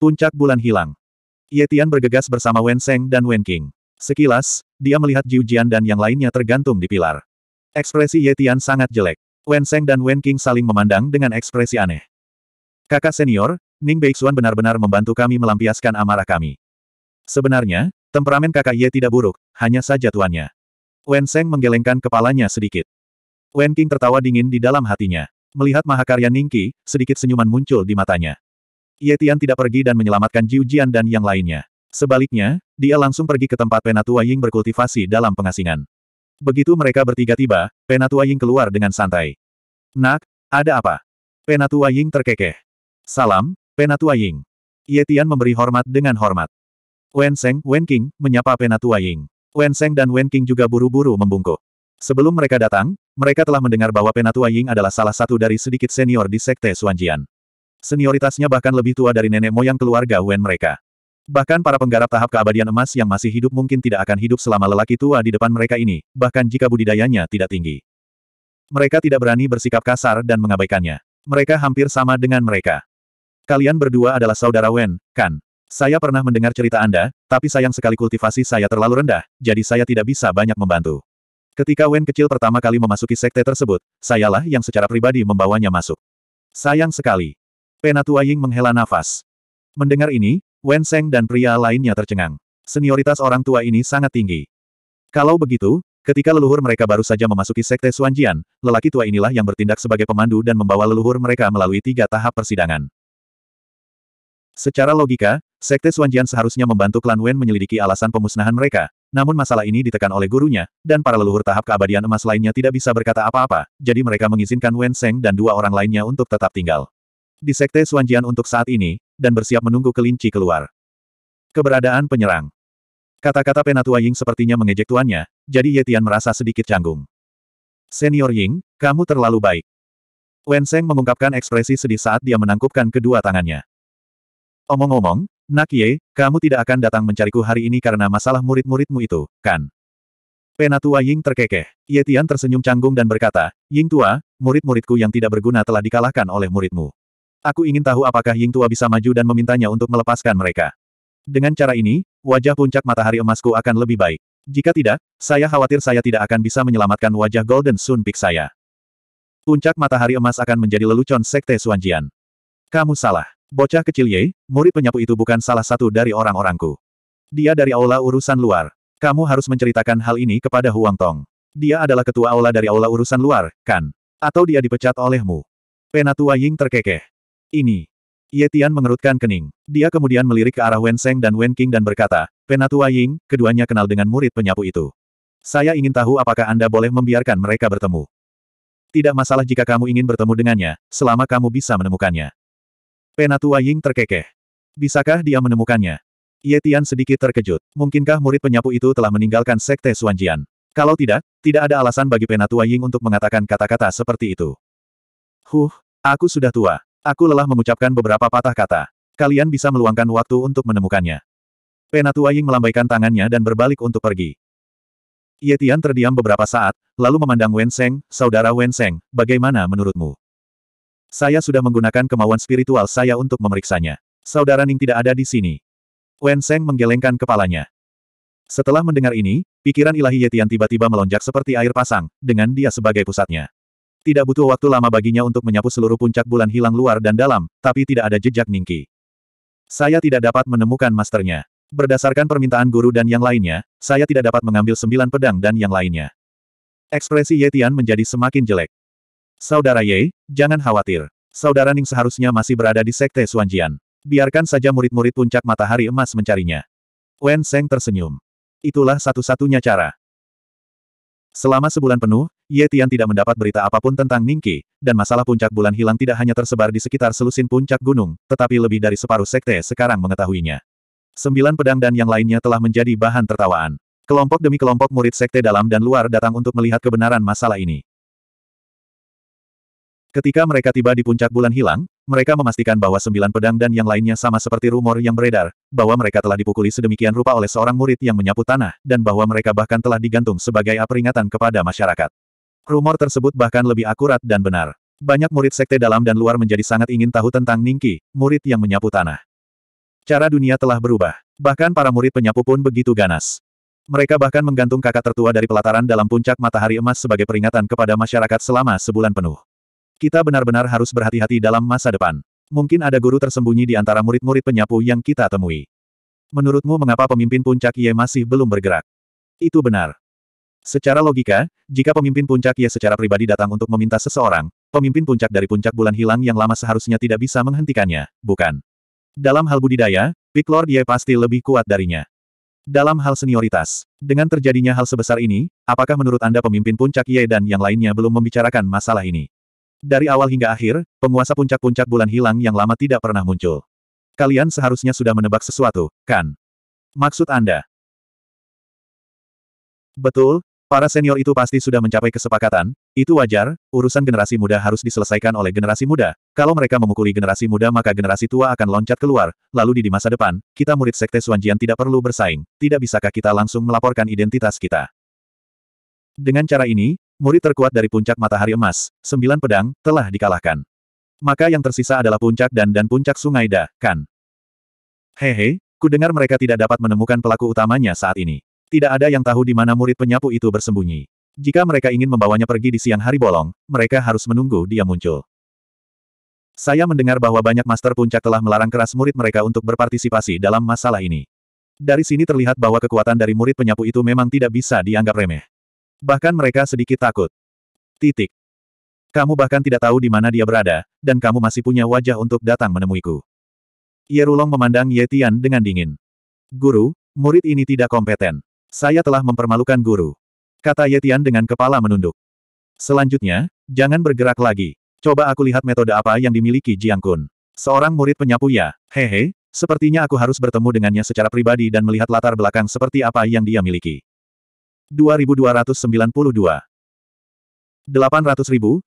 Puncak bulan hilang. Ye Tian bergegas bersama Wen Seng dan Wen King. Sekilas, dia melihat Jiu Jian dan yang lainnya tergantung di pilar. Ekspresi Ye Tian sangat jelek. Wen Seng dan Wen King saling memandang dengan ekspresi aneh. Kakak senior, Ning Beixuan benar-benar membantu kami melampiaskan amarah kami. Sebenarnya, temperamen kakak Ye tidak buruk, hanya saja tuannya. Wen Seng menggelengkan kepalanya sedikit. Wen King tertawa dingin di dalam hatinya. Melihat mahakarya Ningki, sedikit senyuman muncul di matanya. Ye Tian tidak pergi dan menyelamatkan Jiu Jian dan yang lainnya. Sebaliknya, dia langsung pergi ke tempat Penatua Ying berkultivasi dalam pengasingan. Begitu mereka bertiga tiba, Penatua Ying keluar dengan santai. Nak, ada apa? Penatua Ying terkekeh. Salam, Penatua Ying. Ye Tian memberi hormat dengan hormat. Wen Seng, Wen King, menyapa Penatua Ying. Wen Seng dan Wen King juga buru-buru membungkuk. Sebelum mereka datang, mereka telah mendengar bahwa Penatua Ying adalah salah satu dari sedikit senior di Sekte Suanjian. Senioritasnya bahkan lebih tua dari nenek moyang keluarga Wen mereka. Bahkan para penggarap tahap keabadian emas yang masih hidup mungkin tidak akan hidup selama lelaki tua di depan mereka ini, bahkan jika budidayanya tidak tinggi. Mereka tidak berani bersikap kasar dan mengabaikannya. Mereka hampir sama dengan mereka. Kalian berdua adalah saudara Wen, kan? Saya pernah mendengar cerita Anda, tapi sayang sekali kultivasi saya terlalu rendah, jadi saya tidak bisa banyak membantu. Ketika Wen kecil pertama kali memasuki sekte tersebut, sayalah yang secara pribadi membawanya masuk. Sayang sekali. Penatua Ying menghela nafas. Mendengar ini, Wen Seng dan pria lainnya tercengang. Senioritas orang tua ini sangat tinggi. Kalau begitu, ketika leluhur mereka baru saja memasuki Sekte Suanjian, lelaki tua inilah yang bertindak sebagai pemandu dan membawa leluhur mereka melalui tiga tahap persidangan. Secara logika, Sekte Suanjian seharusnya membantu klan Wen menyelidiki alasan pemusnahan mereka, namun masalah ini ditekan oleh gurunya, dan para leluhur tahap keabadian emas lainnya tidak bisa berkata apa-apa, jadi mereka mengizinkan Wen Seng dan dua orang lainnya untuk tetap tinggal di Sekte Suanjian untuk saat ini, dan bersiap menunggu kelinci keluar. Keberadaan penyerang. Kata-kata Penatua Ying sepertinya mengejek tuannya, jadi Yetian merasa sedikit canggung. Senior Ying, kamu terlalu baik. Wen Seng mengungkapkan ekspresi sedih saat dia menangkupkan kedua tangannya. Omong-omong, Nak Ye, kamu tidak akan datang mencariku hari ini karena masalah murid-muridmu itu, kan? Penatua Ying terkekeh. Yetian tersenyum canggung dan berkata, Ying tua, murid-muridku yang tidak berguna telah dikalahkan oleh muridmu. Aku ingin tahu apakah Ying Tua bisa maju dan memintanya untuk melepaskan mereka. Dengan cara ini, wajah puncak matahari emasku akan lebih baik. Jika tidak, saya khawatir saya tidak akan bisa menyelamatkan wajah Golden Sun Peak saya. Puncak matahari emas akan menjadi lelucon Sekte Suanjian. Kamu salah. Bocah kecil Ye, murid penyapu itu bukan salah satu dari orang-orangku. Dia dari aula urusan luar. Kamu harus menceritakan hal ini kepada Huang Tong. Dia adalah ketua aula dari aula urusan luar, kan? Atau dia dipecat olehmu? Penatua Ying terkekeh. Ini. Yetian mengerutkan kening. Dia kemudian melirik ke arah Wen Seng dan Wen King dan berkata, Penatua Ying, keduanya kenal dengan murid penyapu itu. Saya ingin tahu apakah Anda boleh membiarkan mereka bertemu. Tidak masalah jika kamu ingin bertemu dengannya, selama kamu bisa menemukannya. Penatua Ying terkekeh. Bisakah dia menemukannya? Yetian sedikit terkejut. Mungkinkah murid penyapu itu telah meninggalkan sekte Suanjian? Kalau tidak, tidak ada alasan bagi Penatua Ying untuk mengatakan kata-kata seperti itu. Huh, aku sudah tua. Aku lelah mengucapkan beberapa patah kata. Kalian bisa meluangkan waktu untuk menemukannya. Penatua Ying melambaikan tangannya dan berbalik untuk pergi. Yetian terdiam beberapa saat, lalu memandang Wen Seng, saudara Wen Seng, bagaimana menurutmu? Saya sudah menggunakan kemauan spiritual saya untuk memeriksanya. Saudara Ning tidak ada di sini. Wen Seng menggelengkan kepalanya. Setelah mendengar ini, pikiran ilahi Yetian tiba-tiba melonjak seperti air pasang, dengan dia sebagai pusatnya. Tidak butuh waktu lama baginya untuk menyapu seluruh puncak bulan hilang luar dan dalam, tapi tidak ada jejak Ningki. Saya tidak dapat menemukan masternya. Berdasarkan permintaan guru dan yang lainnya, saya tidak dapat mengambil sembilan pedang dan yang lainnya. Ekspresi Ye Tian menjadi semakin jelek. Saudara Ye, jangan khawatir. Saudara Ning seharusnya masih berada di Sekte Suanjian. Biarkan saja murid-murid puncak matahari emas mencarinya. Wen Seng tersenyum. Itulah satu-satunya cara. Selama sebulan penuh, Ye Tian tidak mendapat berita apapun tentang Ningki, dan masalah puncak bulan hilang tidak hanya tersebar di sekitar selusin puncak gunung, tetapi lebih dari separuh sekte sekarang mengetahuinya. Sembilan pedang dan yang lainnya telah menjadi bahan tertawaan. Kelompok demi kelompok murid sekte dalam dan luar datang untuk melihat kebenaran masalah ini. Ketika mereka tiba di puncak bulan hilang, mereka memastikan bahwa sembilan pedang dan yang lainnya sama seperti rumor yang beredar, bahwa mereka telah dipukuli sedemikian rupa oleh seorang murid yang menyapu tanah, dan bahwa mereka bahkan telah digantung sebagai peringatan kepada masyarakat. Rumor tersebut bahkan lebih akurat dan benar. Banyak murid sekte dalam dan luar menjadi sangat ingin tahu tentang Ningki, murid yang menyapu tanah. Cara dunia telah berubah. Bahkan para murid penyapu pun begitu ganas. Mereka bahkan menggantung kakak tertua dari pelataran dalam puncak matahari emas sebagai peringatan kepada masyarakat selama sebulan penuh. Kita benar-benar harus berhati-hati dalam masa depan. Mungkin ada guru tersembunyi di antara murid-murid penyapu yang kita temui. Menurutmu mengapa pemimpin puncak Ye masih belum bergerak? Itu benar. Secara logika, jika pemimpin puncak ia secara pribadi datang untuk meminta seseorang, pemimpin puncak dari puncak bulan hilang yang lama seharusnya tidak bisa menghentikannya, bukan? Dalam hal budidaya, Peak Lord Ye pasti lebih kuat darinya. Dalam hal senioritas, dengan terjadinya hal sebesar ini, apakah menurut Anda pemimpin puncak Ye dan yang lainnya belum membicarakan masalah ini? Dari awal hingga akhir, penguasa puncak-puncak bulan hilang yang lama tidak pernah muncul. Kalian seharusnya sudah menebak sesuatu, kan? Maksud Anda? Betul, Para senior itu pasti sudah mencapai kesepakatan, itu wajar, urusan generasi muda harus diselesaikan oleh generasi muda, kalau mereka memukuli generasi muda maka generasi tua akan loncat keluar, lalu di masa depan, kita murid sekte Suanjian tidak perlu bersaing, tidak bisakah kita langsung melaporkan identitas kita. Dengan cara ini, murid terkuat dari puncak matahari emas, sembilan pedang, telah dikalahkan. Maka yang tersisa adalah puncak dan dan puncak sungai Da, kan? Hehe, ku dengar mereka tidak dapat menemukan pelaku utamanya saat ini. Tidak ada yang tahu di mana murid penyapu itu bersembunyi. Jika mereka ingin membawanya pergi di siang hari bolong, mereka harus menunggu dia muncul. Saya mendengar bahwa banyak master puncak telah melarang keras murid mereka untuk berpartisipasi dalam masalah ini. Dari sini terlihat bahwa kekuatan dari murid penyapu itu memang tidak bisa dianggap remeh. Bahkan mereka sedikit takut. Titik. Kamu bahkan tidak tahu di mana dia berada, dan kamu masih punya wajah untuk datang menemuiku. Yerulong memandang Yetian dengan dingin. Guru, murid ini tidak kompeten. Saya telah mempermalukan guru. Kata Yetian dengan kepala menunduk. Selanjutnya, jangan bergerak lagi. Coba aku lihat metode apa yang dimiliki Jiang Kun. Seorang murid penyapu ya, hehe, sepertinya aku harus bertemu dengannya secara pribadi dan melihat latar belakang seperti apa yang dia miliki. 2292 800.000,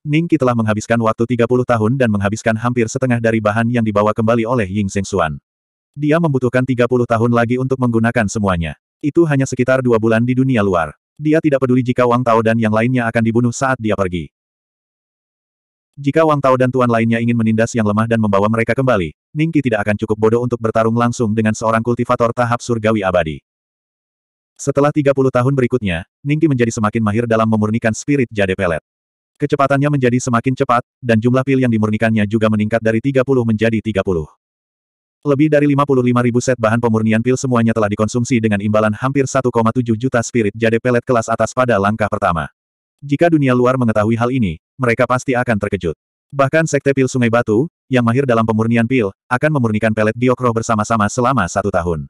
Ningki telah menghabiskan waktu 30 tahun dan menghabiskan hampir setengah dari bahan yang dibawa kembali oleh Ying Xuan. Dia membutuhkan 30 tahun lagi untuk menggunakan semuanya. Itu hanya sekitar dua bulan di dunia luar. Dia tidak peduli jika Wang Tao dan yang lainnya akan dibunuh saat dia pergi. Jika Wang Tao dan tuan lainnya ingin menindas yang lemah dan membawa mereka kembali, Ningki tidak akan cukup bodoh untuk bertarung langsung dengan seorang kultivator tahap surgawi abadi. Setelah 30 tahun berikutnya, Ningki menjadi semakin mahir dalam memurnikan spirit jade pelet. Kecepatannya menjadi semakin cepat, dan jumlah pil yang dimurnikannya juga meningkat dari 30 menjadi 30. Lebih dari 55.000 set bahan pemurnian pil semuanya telah dikonsumsi dengan imbalan hampir 1,7 juta spirit jade pelet kelas atas pada langkah pertama. Jika dunia luar mengetahui hal ini, mereka pasti akan terkejut. Bahkan Sekte Pil Sungai Batu, yang mahir dalam pemurnian pil, akan memurnikan pelet diokro bersama-sama selama satu tahun.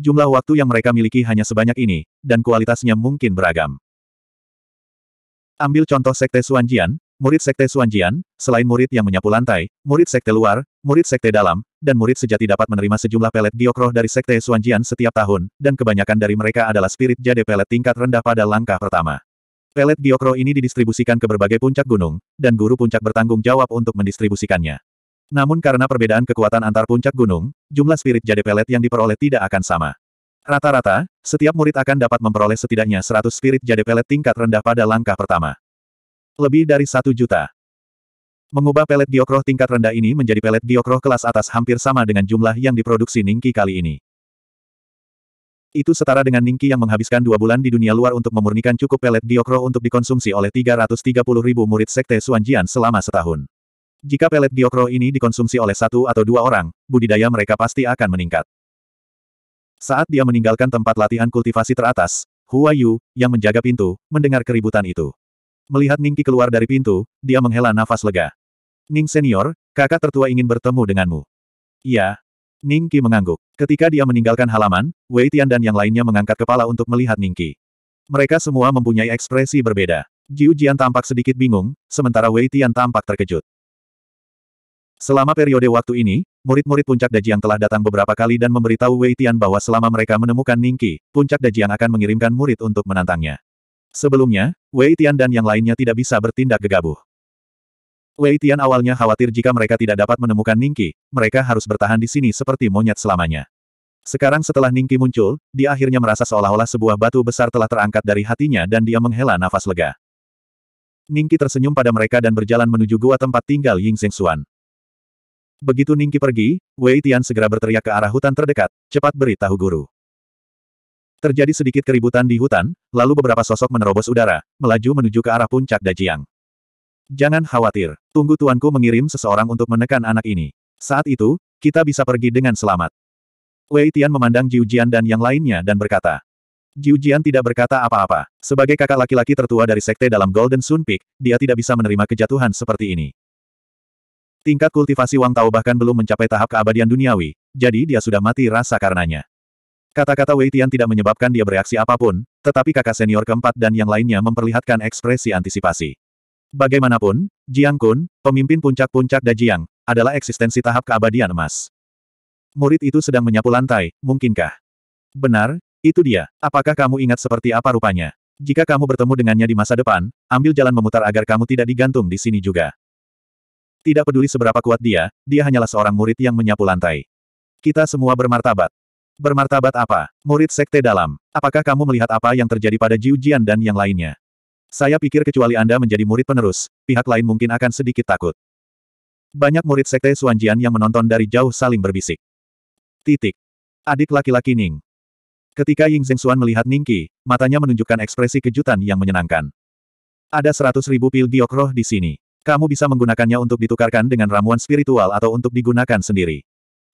Jumlah waktu yang mereka miliki hanya sebanyak ini, dan kualitasnya mungkin beragam. Ambil contoh Sekte Suanjian, murid sekte Suanjian, selain murid yang menyapu lantai, murid sekte luar, murid sekte dalam, dan murid sejati dapat menerima sejumlah pelet giokroh dari sekte Suanjian setiap tahun, dan kebanyakan dari mereka adalah spirit jade pelet tingkat rendah pada langkah pertama. Pelet giokroh ini didistribusikan ke berbagai puncak gunung, dan guru puncak bertanggung jawab untuk mendistribusikannya. Namun karena perbedaan kekuatan antar puncak gunung, jumlah spirit jade pelet yang diperoleh tidak akan sama. Rata-rata, setiap murid akan dapat memperoleh setidaknya 100 spirit jade pelet tingkat rendah pada langkah pertama. Lebih dari satu juta. Mengubah pelet giokroh tingkat rendah ini menjadi pelet giokroh kelas atas hampir sama dengan jumlah yang diproduksi Ningki kali ini. Itu setara dengan Ningki yang menghabiskan dua bulan di dunia luar untuk memurnikan cukup pelet giokroh untuk dikonsumsi oleh 330 ribu murid sekte Suanjian selama setahun. Jika pelet giokroh ini dikonsumsi oleh satu atau dua orang, budidaya mereka pasti akan meningkat. Saat dia meninggalkan tempat latihan kultivasi teratas, Huayu, yang menjaga pintu, mendengar keributan itu. Melihat Ningki keluar dari pintu, dia menghela nafas lega. Ning senior, kakak tertua ingin bertemu denganmu. Ya, Ningki mengangguk. Ketika dia meninggalkan halaman, Wei Tian dan yang lainnya mengangkat kepala untuk melihat Ningki. Mereka semua mempunyai ekspresi berbeda. Jiu Jian tampak sedikit bingung, sementara Wei Tian tampak terkejut. Selama periode waktu ini, murid-murid puncak Dajiang telah datang beberapa kali dan memberitahu Wei Tian bahwa selama mereka menemukan Ningki, puncak Dajiang akan mengirimkan murid untuk menantangnya. Sebelumnya, Wei Tian dan yang lainnya tidak bisa bertindak gegabah. Wei Tian awalnya khawatir jika mereka tidak dapat menemukan Ningki, mereka harus bertahan di sini seperti monyet selamanya. Sekarang setelah Ningki muncul, dia akhirnya merasa seolah-olah sebuah batu besar telah terangkat dari hatinya dan dia menghela nafas lega. Ningki tersenyum pada mereka dan berjalan menuju gua tempat tinggal Ying Xuan. Begitu Ningki pergi, Wei Tian segera berteriak ke arah hutan terdekat, cepat beritahu guru. Terjadi sedikit keributan di hutan, lalu beberapa sosok menerobos udara, melaju menuju ke arah puncak Dajiang. Jangan khawatir, tunggu tuanku mengirim seseorang untuk menekan anak ini. Saat itu, kita bisa pergi dengan selamat. Wei Tian memandang Jiu Jian dan yang lainnya dan berkata. Jiu Jian tidak berkata apa-apa. Sebagai kakak laki-laki tertua dari sekte dalam Golden Sun Peak, dia tidak bisa menerima kejatuhan seperti ini. Tingkat kultivasi Wang Tao bahkan belum mencapai tahap keabadian duniawi, jadi dia sudah mati rasa karenanya. Kata-kata Wei Tian tidak menyebabkan dia bereaksi apapun, tetapi kakak senior keempat dan yang lainnya memperlihatkan ekspresi antisipasi. Bagaimanapun, Jiang Kun, pemimpin puncak-puncak Dajiang, adalah eksistensi tahap keabadian emas. Murid itu sedang menyapu lantai, mungkinkah? Benar, itu dia. Apakah kamu ingat seperti apa rupanya? Jika kamu bertemu dengannya di masa depan, ambil jalan memutar agar kamu tidak digantung di sini juga. Tidak peduli seberapa kuat dia, dia hanyalah seorang murid yang menyapu lantai. Kita semua bermartabat. Bermartabat apa? Murid Sekte Dalam. Apakah kamu melihat apa yang terjadi pada Jiu Jian dan yang lainnya? Saya pikir kecuali Anda menjadi murid penerus, pihak lain mungkin akan sedikit takut. Banyak murid Sekte Suanjian yang menonton dari jauh saling berbisik. Titik. Adik laki-laki Ning. Ketika Ying Suan melihat Ningqi, matanya menunjukkan ekspresi kejutan yang menyenangkan. Ada seratus ribu pil giok roh di sini. Kamu bisa menggunakannya untuk ditukarkan dengan ramuan spiritual atau untuk digunakan sendiri.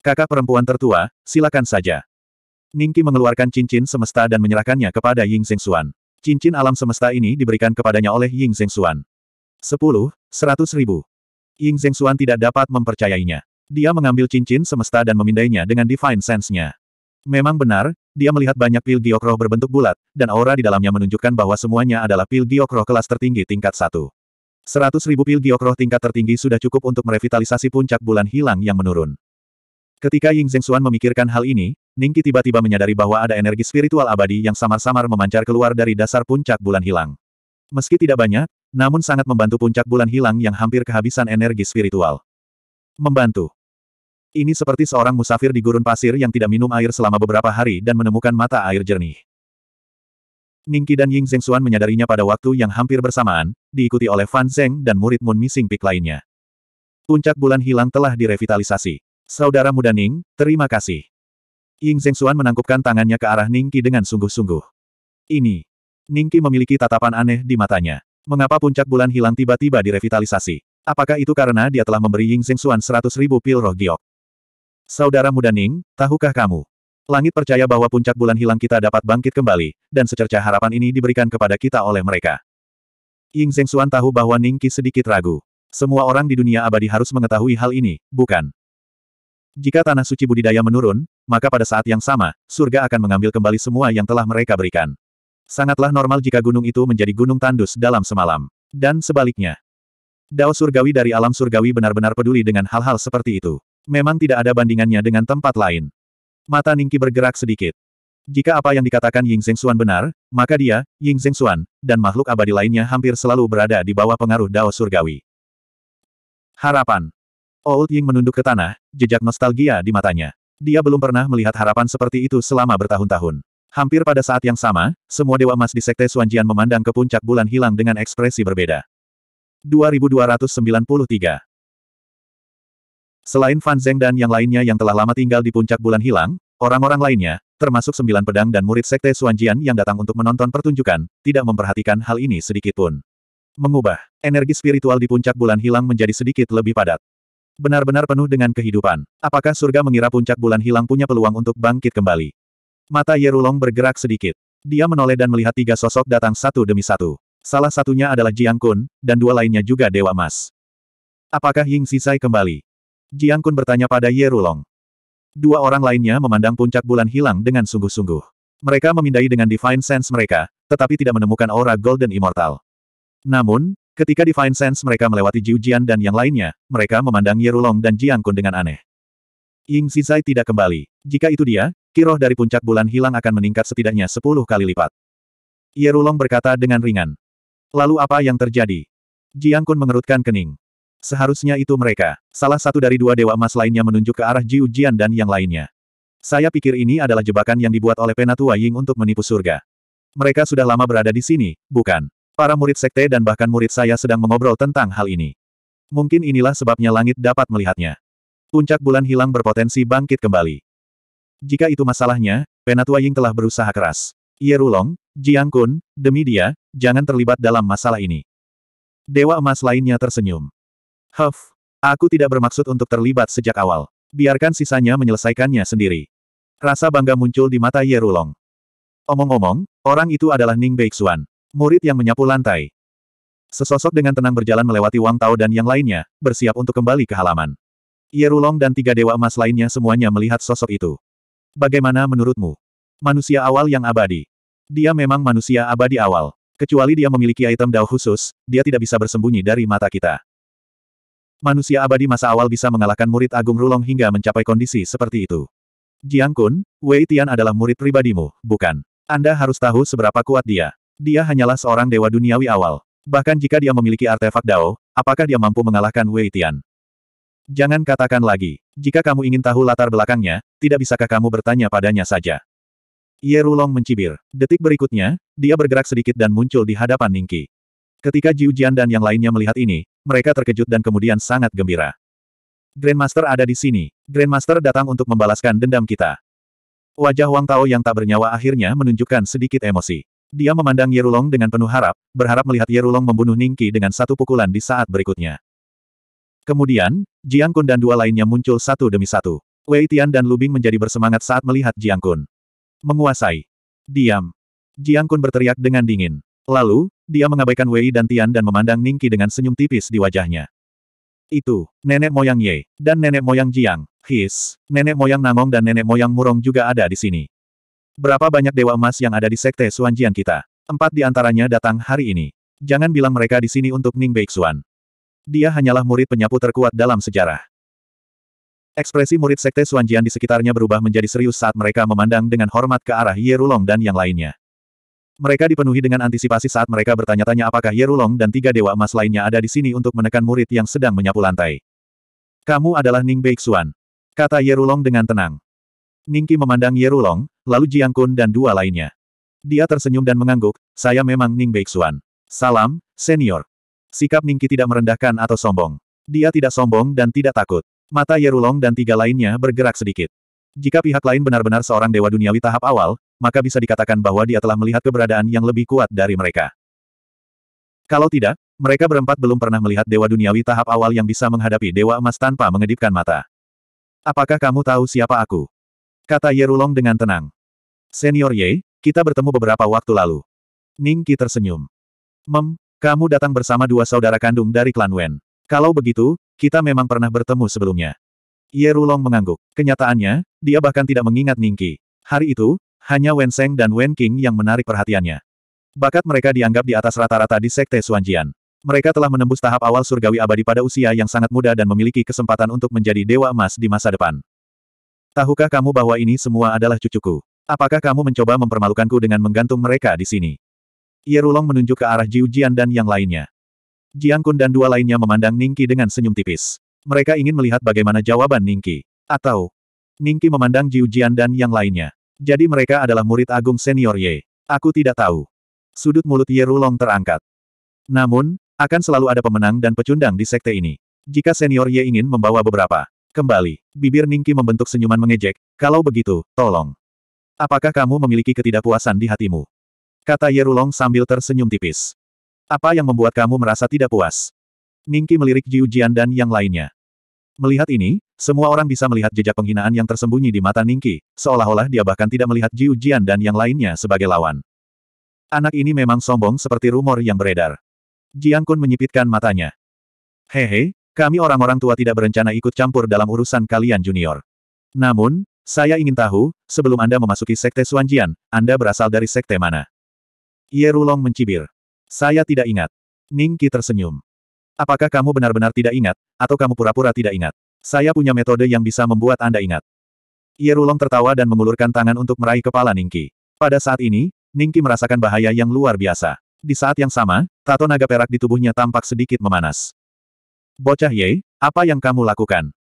Kakak perempuan tertua, silakan saja. Ningki mengeluarkan cincin semesta dan menyerahkannya kepada Ying Zhengxuan. Cincin alam semesta ini diberikan kepadanya oleh Ying Zhengxuan. Sepuluh, seratus ribu. Ying Zhengxuan tidak dapat mempercayainya. Dia mengambil cincin semesta dan memindainya dengan Divine Sense-nya. Memang benar, dia melihat banyak pil giokroh berbentuk bulat, dan aura di dalamnya menunjukkan bahwa semuanya adalah pil giokroh kelas tertinggi tingkat satu. Seratus ribu pil giokroh tingkat tertinggi sudah cukup untuk merevitalisasi puncak bulan hilang yang menurun. Ketika Ying Zhengxuan memikirkan hal ini, Ningki tiba-tiba menyadari bahwa ada energi spiritual abadi yang samar-samar memancar keluar dari dasar puncak bulan hilang. Meski tidak banyak, namun sangat membantu puncak bulan hilang yang hampir kehabisan energi spiritual. Membantu. Ini seperti seorang musafir di gurun pasir yang tidak minum air selama beberapa hari dan menemukan mata air jernih. Ningki dan Ying Xuan menyadarinya pada waktu yang hampir bersamaan, diikuti oleh Fan Zheng dan murid Moon Missing Peak lainnya. Puncak bulan hilang telah direvitalisasi. Saudara muda Ning, terima kasih. Ying Zhengxuan menangkupkan tangannya ke arah Ningki dengan sungguh-sungguh. Ini. Ningki memiliki tatapan aneh di matanya. Mengapa puncak bulan hilang tiba-tiba direvitalisasi? Apakah itu karena dia telah memberi Ying Zhengxuan seratus ribu pil roh giok? Saudara muda Ning, tahukah kamu? Langit percaya bahwa puncak bulan hilang kita dapat bangkit kembali, dan secerca harapan ini diberikan kepada kita oleh mereka. Ying Zhengxuan tahu bahwa Ningqi sedikit ragu. Semua orang di dunia abadi harus mengetahui hal ini, bukan? Jika tanah suci budidaya menurun, maka pada saat yang sama, surga akan mengambil kembali semua yang telah mereka berikan. Sangatlah normal jika gunung itu menjadi gunung tandus dalam semalam. Dan sebaliknya. Dao surgawi dari alam surgawi benar-benar peduli dengan hal-hal seperti itu. Memang tidak ada bandingannya dengan tempat lain. Mata Ningki bergerak sedikit. Jika apa yang dikatakan Ying Xuan benar, maka dia, Ying Xuan, dan makhluk abadi lainnya hampir selalu berada di bawah pengaruh Dao surgawi. Harapan Old Ying menunduk ke tanah, jejak nostalgia di matanya. Dia belum pernah melihat harapan seperti itu selama bertahun-tahun. Hampir pada saat yang sama, semua dewa emas di Sekte Suanjian memandang ke puncak bulan hilang dengan ekspresi berbeda. 2293 Selain Fan Zeng dan yang lainnya yang telah lama tinggal di puncak bulan hilang, orang-orang lainnya, termasuk sembilan pedang dan murid sekte Suanjian yang datang untuk menonton pertunjukan, tidak memperhatikan hal ini sedikitpun. Mengubah energi spiritual di puncak bulan hilang menjadi sedikit lebih padat benar-benar penuh dengan kehidupan. Apakah surga mengira puncak bulan hilang punya peluang untuk bangkit kembali? Mata Yerulong bergerak sedikit. Dia menoleh dan melihat tiga sosok datang satu demi satu. Salah satunya adalah Jiang Kun, dan dua lainnya juga Dewa Mas. Apakah Ying Sisai kembali? Jiang Kun bertanya pada Yerulong. Dua orang lainnya memandang puncak bulan hilang dengan sungguh-sungguh. Mereka memindai dengan Divine Sense mereka, tetapi tidak menemukan aura Golden Immortal. Namun, Ketika Divine Sense mereka melewati Jiu Jian dan yang lainnya, mereka memandang Yerulong dan Jiang Kun dengan aneh. Ying Zizai tidak kembali. Jika itu dia, kiroh dari puncak bulan hilang akan meningkat setidaknya sepuluh kali lipat. Yerulong berkata dengan ringan. Lalu apa yang terjadi? Jiang Kun mengerutkan kening. Seharusnya itu mereka. Salah satu dari dua dewa emas lainnya menunjuk ke arah Jiu Jian dan yang lainnya. Saya pikir ini adalah jebakan yang dibuat oleh Penatua Ying untuk menipu surga. Mereka sudah lama berada di sini, bukan? Para murid sekte dan bahkan murid saya sedang mengobrol tentang hal ini. Mungkin inilah sebabnya langit dapat melihatnya. Puncak bulan hilang berpotensi bangkit kembali. Jika itu masalahnya, Penatua Ying telah berusaha keras. Yerulong, Jiang Kun, demi dia, jangan terlibat dalam masalah ini. Dewa emas lainnya tersenyum. Huff, aku tidak bermaksud untuk terlibat sejak awal. Biarkan sisanya menyelesaikannya sendiri. Rasa bangga muncul di mata Yerulong. Omong-omong, orang itu adalah Ning Beixuan murid yang menyapu lantai. Sesosok dengan tenang berjalan melewati Wang Tao dan yang lainnya, bersiap untuk kembali ke halaman. Yerulong dan tiga dewa emas lainnya semuanya melihat sosok itu. Bagaimana menurutmu? Manusia awal yang abadi. Dia memang manusia abadi awal. Kecuali dia memiliki item dao khusus, dia tidak bisa bersembunyi dari mata kita. Manusia abadi masa awal bisa mengalahkan murid Agung Rulong hingga mencapai kondisi seperti itu. Jiang Kun, Wei Tian adalah murid pribadimu, bukan? Anda harus tahu seberapa kuat dia. Dia hanyalah seorang dewa duniawi awal. Bahkan jika dia memiliki artefak Dao, apakah dia mampu mengalahkan Wei Tian? Jangan katakan lagi. Jika kamu ingin tahu latar belakangnya, tidak bisakah kamu bertanya padanya saja? Ye Rulong mencibir. Detik berikutnya, dia bergerak sedikit dan muncul di hadapan Ningki. Ketika Jiu Jian dan yang lainnya melihat ini, mereka terkejut dan kemudian sangat gembira. Grandmaster ada di sini. Grandmaster datang untuk membalaskan dendam kita. Wajah Wang Tao yang tak bernyawa akhirnya menunjukkan sedikit emosi. Dia memandang Yerulong dengan penuh harap, berharap melihat Yerulong membunuh Ningki dengan satu pukulan di saat berikutnya. Kemudian, Jiang Kun dan dua lainnya muncul satu demi satu. Wei Tian dan Lubing menjadi bersemangat saat melihat Jiang Kun. Menguasai. Diam. Jiang Kun berteriak dengan dingin. Lalu, dia mengabaikan Wei dan Tian dan memandang Ningki dengan senyum tipis di wajahnya. Itu, nenek moyang Ye, dan nenek moyang Jiang, His, nenek moyang Nangong dan nenek moyang Murong juga ada di sini. Berapa banyak dewa emas yang ada di sekte Suanjian kita? Empat di antaranya datang hari ini. Jangan bilang mereka di sini untuk Ning Beixuan. Dia hanyalah murid penyapu terkuat dalam sejarah. Ekspresi murid sekte Suanjian di sekitarnya berubah menjadi serius saat mereka memandang dengan hormat ke arah Yerulong dan yang lainnya. Mereka dipenuhi dengan antisipasi saat mereka bertanya-tanya apakah Yerulong dan tiga dewa emas lainnya ada di sini untuk menekan murid yang sedang menyapu lantai. Kamu adalah Ning Beixuan. Kata Yerulong dengan tenang. Ningki memandang Yerulong, lalu Jiang Kun dan dua lainnya. Dia tersenyum dan mengangguk, saya memang Ning Beixuan. Salam, senior. Sikap Ningki tidak merendahkan atau sombong. Dia tidak sombong dan tidak takut. Mata Yerulong dan tiga lainnya bergerak sedikit. Jika pihak lain benar-benar seorang dewa duniawi tahap awal, maka bisa dikatakan bahwa dia telah melihat keberadaan yang lebih kuat dari mereka. Kalau tidak, mereka berempat belum pernah melihat dewa duniawi tahap awal yang bisa menghadapi dewa emas tanpa mengedipkan mata. Apakah kamu tahu siapa aku? Kata Yerulong dengan tenang. Senior Ye, kita bertemu beberapa waktu lalu. Ning Qi tersenyum. Mem, kamu datang bersama dua saudara kandung dari klan Wen. Kalau begitu, kita memang pernah bertemu sebelumnya. Yerulong mengangguk. Kenyataannya, dia bahkan tidak mengingat Ning Qi. Hari itu, hanya Wen Seng dan Wen King yang menarik perhatiannya. Bakat mereka dianggap di atas rata-rata di Sekte Suanjian. Mereka telah menembus tahap awal surgawi abadi pada usia yang sangat muda dan memiliki kesempatan untuk menjadi Dewa Emas di masa depan. Tahukah kamu bahwa ini semua adalah cucuku? Apakah kamu mencoba mempermalukanku dengan menggantung mereka di sini? Yerulong menunjuk ke arah Jiu Jian dan yang lainnya. Jiang Kun dan dua lainnya memandang Ningki dengan senyum tipis. Mereka ingin melihat bagaimana jawaban Ningki. Atau, Ningki memandang Jiu Jian dan yang lainnya. Jadi mereka adalah murid agung senior Ye. Aku tidak tahu. Sudut mulut Yerulong terangkat. Namun, akan selalu ada pemenang dan pecundang di sekte ini. Jika senior Ye ingin membawa beberapa Kembali, bibir Ningki membentuk senyuman mengejek, kalau begitu, tolong. Apakah kamu memiliki ketidakpuasan di hatimu? Kata Yerulong sambil tersenyum tipis. Apa yang membuat kamu merasa tidak puas? Ningki melirik Jiu Jian dan yang lainnya. Melihat ini, semua orang bisa melihat jejak penghinaan yang tersembunyi di mata Ningki, seolah-olah dia bahkan tidak melihat Jiu Jian dan yang lainnya sebagai lawan. Anak ini memang sombong seperti rumor yang beredar. Jiang Kun menyipitkan matanya. Hehe, kami orang-orang tua tidak berencana ikut campur dalam urusan kalian junior. Namun, saya ingin tahu, sebelum Anda memasuki Sekte Suanjian, Anda berasal dari Sekte mana? Yerulong mencibir. Saya tidak ingat. Ningki tersenyum. Apakah kamu benar-benar tidak ingat, atau kamu pura-pura tidak ingat? Saya punya metode yang bisa membuat Anda ingat. Yerulong tertawa dan mengulurkan tangan untuk meraih kepala Ningki. Pada saat ini, Ningki merasakan bahaya yang luar biasa. Di saat yang sama, tato naga perak di tubuhnya tampak sedikit memanas. Bocah Ye, apa yang kamu lakukan?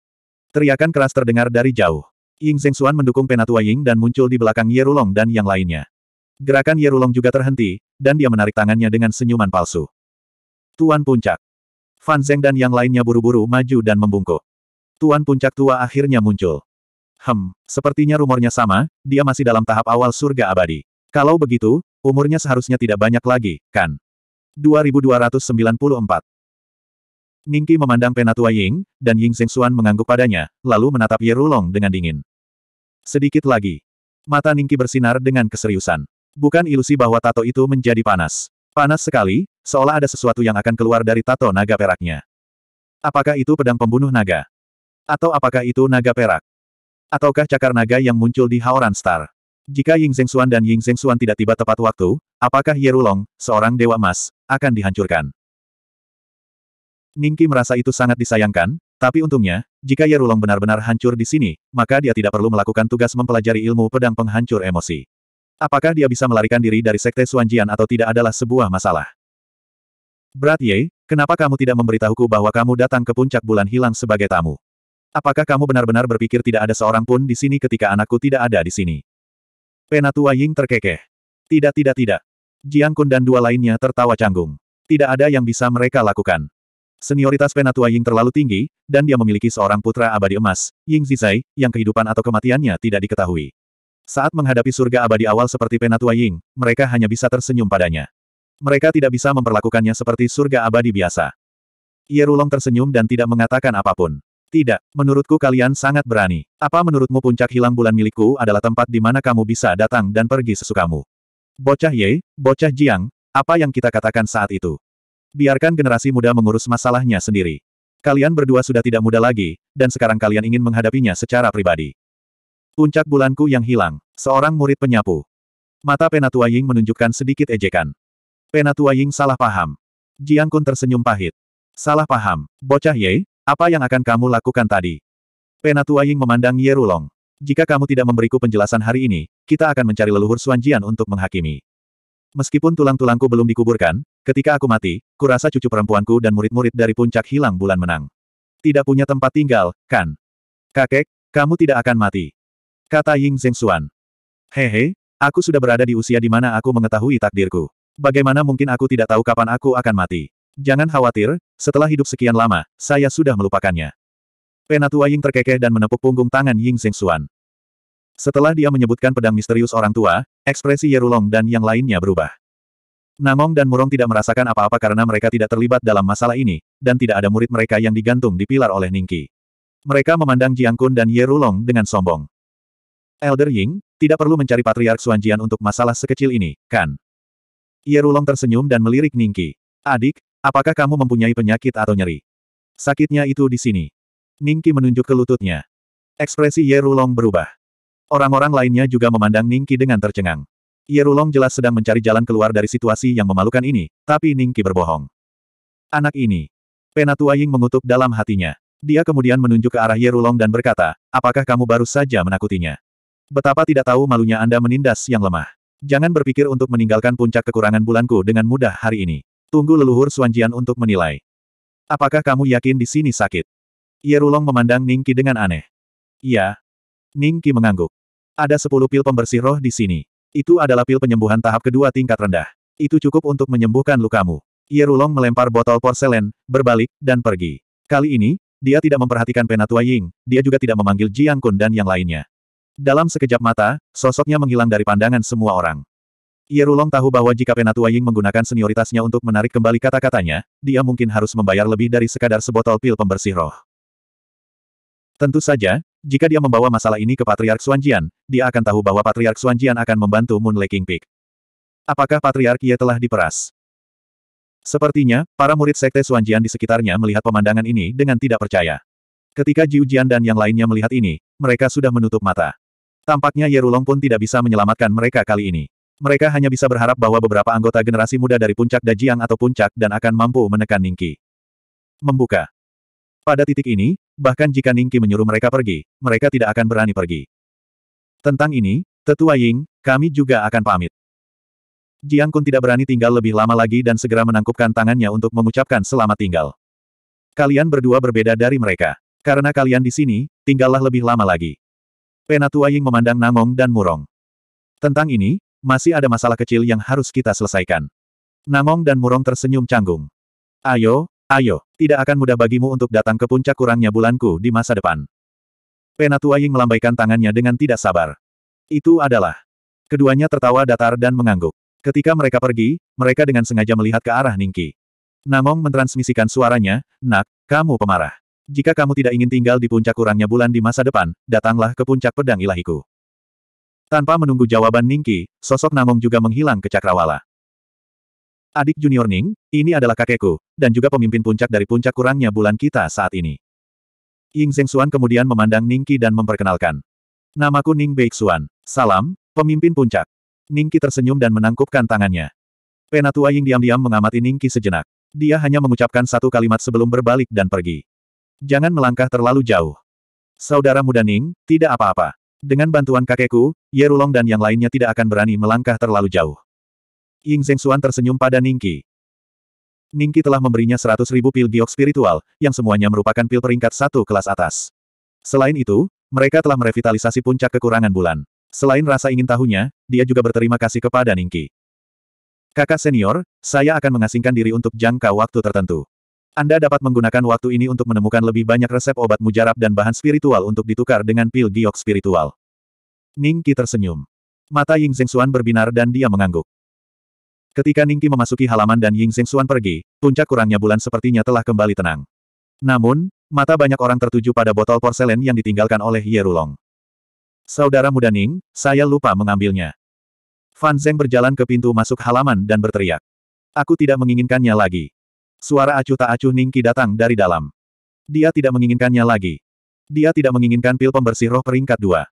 Teriakan keras terdengar dari jauh. Ying Zhengxuan mendukung penatua Ying dan muncul di belakang Ye Rulong dan yang lainnya. Gerakan Ye Rulong juga terhenti, dan dia menarik tangannya dengan senyuman palsu. Tuan Puncak. Fan Zeng dan yang lainnya buru-buru maju dan membungkuk. Tuan Puncak tua akhirnya muncul. Hem, sepertinya rumornya sama, dia masih dalam tahap awal surga abadi. Kalau begitu, umurnya seharusnya tidak banyak lagi, kan? 2294 Ningki memandang penatua Ying, dan Ying Seng Suan mengangguk padanya, lalu menatap Ye Rulong dengan dingin. Sedikit lagi. Mata Ningki bersinar dengan keseriusan. Bukan ilusi bahwa tato itu menjadi panas. Panas sekali, seolah ada sesuatu yang akan keluar dari tato naga peraknya. Apakah itu pedang pembunuh naga? Atau apakah itu naga perak? Ataukah cakar naga yang muncul di Haoran Star? Jika Ying Suan dan Ying Suan tidak tiba tepat waktu, apakah Ye Rulong, seorang dewa emas, akan dihancurkan? Ningki merasa itu sangat disayangkan, tapi untungnya, jika Yerulong benar-benar hancur di sini, maka dia tidak perlu melakukan tugas mempelajari ilmu pedang penghancur emosi. Apakah dia bisa melarikan diri dari Sekte Suanjian atau tidak adalah sebuah masalah. Berat Ye, kenapa kamu tidak memberitahuku bahwa kamu datang ke puncak bulan hilang sebagai tamu? Apakah kamu benar-benar berpikir tidak ada seorang pun di sini ketika anakku tidak ada di sini? Penatua Ying terkekeh. Tidak tidak tidak. Jiang Kun dan dua lainnya tertawa canggung. Tidak ada yang bisa mereka lakukan. Senioritas Penatua Ying terlalu tinggi, dan dia memiliki seorang putra abadi emas, Ying Zizai, yang kehidupan atau kematiannya tidak diketahui. Saat menghadapi surga abadi awal seperti Penatua Ying, mereka hanya bisa tersenyum padanya. Mereka tidak bisa memperlakukannya seperti surga abadi biasa. Yerulong tersenyum dan tidak mengatakan apapun. Tidak, menurutku kalian sangat berani. Apa menurutmu puncak hilang bulan milikku adalah tempat di mana kamu bisa datang dan pergi sesukamu? Bocah Ye, Bocah Jiang, apa yang kita katakan saat itu? Biarkan generasi muda mengurus masalahnya sendiri. Kalian berdua sudah tidak muda lagi, dan sekarang kalian ingin menghadapinya secara pribadi. Puncak bulanku yang hilang, seorang murid penyapu. Mata Penatua Ying menunjukkan sedikit ejekan. Penatua Ying salah paham. Jiang Kun tersenyum pahit. Salah paham, bocah Ye, apa yang akan kamu lakukan tadi? Penatua Ying memandang Ye Rulong. Jika kamu tidak memberiku penjelasan hari ini, kita akan mencari leluhur Suanjian untuk menghakimi. Meskipun tulang-tulangku belum dikuburkan, Ketika aku mati, kurasa cucu perempuanku dan murid-murid dari puncak hilang bulan menang. Tidak punya tempat tinggal, kan? Kakek, kamu tidak akan mati. Kata Ying Xuan. Hehe, aku sudah berada di usia di mana aku mengetahui takdirku. Bagaimana mungkin aku tidak tahu kapan aku akan mati? Jangan khawatir, setelah hidup sekian lama, saya sudah melupakannya. Penatua Ying terkekeh dan menepuk punggung tangan Ying Xuan. Setelah dia menyebutkan pedang misterius orang tua, ekspresi Yerulong dan yang lainnya berubah. Namong dan Murong tidak merasakan apa-apa karena mereka tidak terlibat dalam masalah ini, dan tidak ada murid mereka yang digantung di pilar oleh Ningki. Mereka memandang Jiang Kun dan Ye Rulong dengan sombong. Elder Ying, tidak perlu mencari Patriark Suanjian untuk masalah sekecil ini, kan? Ye Rulong tersenyum dan melirik Ningki. Adik, apakah kamu mempunyai penyakit atau nyeri? Sakitnya itu di sini. Ningki menunjuk ke lututnya. Ekspresi Ye Rulong berubah. Orang-orang lainnya juga memandang Ningki dengan tercengang. Yerulong jelas sedang mencari jalan keluar dari situasi yang memalukan ini, tapi Ningki berbohong. Anak ini. Penatua Ying mengutuk dalam hatinya. Dia kemudian menunjuk ke arah Yerulong dan berkata, apakah kamu baru saja menakutinya? Betapa tidak tahu malunya Anda menindas yang lemah. Jangan berpikir untuk meninggalkan puncak kekurangan bulanku dengan mudah hari ini. Tunggu leluhur Suanjian untuk menilai. Apakah kamu yakin di sini sakit? Yerulong memandang Ningki dengan aneh. Iya. Ningki mengangguk. Ada sepuluh pil pembersih roh di sini. Itu adalah pil penyembuhan tahap kedua tingkat rendah. Itu cukup untuk menyembuhkan lukamu. Yerulong melempar botol porselen, berbalik, dan pergi. Kali ini, dia tidak memperhatikan Penatua Ying, dia juga tidak memanggil Jiang Kun dan yang lainnya. Dalam sekejap mata, sosoknya menghilang dari pandangan semua orang. Yerulong tahu bahwa jika Penatua Ying menggunakan senioritasnya untuk menarik kembali kata-katanya, dia mungkin harus membayar lebih dari sekadar sebotol pil pembersih roh. Tentu saja, jika dia membawa masalah ini ke Patriark Xuanjian, dia akan tahu bahwa Patriark Xuanjian akan membantu Moon King Peak. Apakah Patriark Ye telah diperas? Sepertinya, para murid Sekte Xuanjian di sekitarnya melihat pemandangan ini dengan tidak percaya. Ketika Jiu Jian dan yang lainnya melihat ini, mereka sudah menutup mata. Tampaknya Yerulong pun tidak bisa menyelamatkan mereka kali ini. Mereka hanya bisa berharap bahwa beberapa anggota generasi muda dari puncak Dajiang atau puncak dan akan mampu menekan Ningki. Membuka. Pada titik ini, bahkan jika Ningki menyuruh mereka pergi, mereka tidak akan berani pergi. Tentang ini, Tetua Ying, kami juga akan pamit. Jiang Kun tidak berani tinggal lebih lama lagi dan segera menangkupkan tangannya untuk mengucapkan selamat tinggal. Kalian berdua berbeda dari mereka. Karena kalian di sini, tinggallah lebih lama lagi. Penatua Ying memandang Namong dan Murong. Tentang ini, masih ada masalah kecil yang harus kita selesaikan. Namong dan Murong tersenyum canggung. Ayo, Ayo, tidak akan mudah bagimu untuk datang ke puncak kurangnya bulanku di masa depan. Penatua Ying melambaikan tangannya dengan tidak sabar. Itu adalah. Keduanya tertawa datar dan mengangguk. Ketika mereka pergi, mereka dengan sengaja melihat ke arah Ningki. Namong mentransmisikan suaranya, Nak, kamu pemarah. Jika kamu tidak ingin tinggal di puncak kurangnya bulan di masa depan, datanglah ke puncak pedang ilahiku. Tanpa menunggu jawaban Ningki, sosok Namong juga menghilang ke cakrawala. Adik junior Ning, ini adalah kakekku, dan juga pemimpin puncak dari puncak kurangnya bulan kita saat ini. Ying Zhengxuan kemudian memandang Ningki dan memperkenalkan. Namaku Ning Beixuan. Salam, pemimpin puncak. Ningki tersenyum dan menangkupkan tangannya. Penatua Ying diam-diam mengamati Ningki sejenak. Dia hanya mengucapkan satu kalimat sebelum berbalik dan pergi. Jangan melangkah terlalu jauh. Saudara muda Ning, tidak apa-apa. Dengan bantuan kakekku, Yerulong dan yang lainnya tidak akan berani melangkah terlalu jauh. Ying Zhengxuan tersenyum pada Ningqi. Ningqi telah memberinya 100 ribu pil giok spiritual, yang semuanya merupakan pil peringkat satu kelas atas. Selain itu, mereka telah merevitalisasi puncak kekurangan bulan. Selain rasa ingin tahunya, dia juga berterima kasih kepada Ningqi. Kakak senior, saya akan mengasingkan diri untuk jangka waktu tertentu. Anda dapat menggunakan waktu ini untuk menemukan lebih banyak resep obat mujarab dan bahan spiritual untuk ditukar dengan pil giok spiritual. Ningqi tersenyum. Mata Ying Zhengxuan berbinar dan dia mengangguk. Ketika Ningki memasuki halaman dan Ying Xingxuan pergi, puncak kurangnya bulan sepertinya telah kembali tenang. Namun, mata banyak orang tertuju pada botol porselen yang ditinggalkan oleh Yerulong. Saudara muda Ning, saya lupa mengambilnya. Fan Zeng berjalan ke pintu masuk halaman dan berteriak. Aku tidak menginginkannya lagi. Suara acuh tak acuh Ningki datang dari dalam. Dia tidak menginginkannya lagi. Dia tidak menginginkan pil pembersih roh peringkat 2.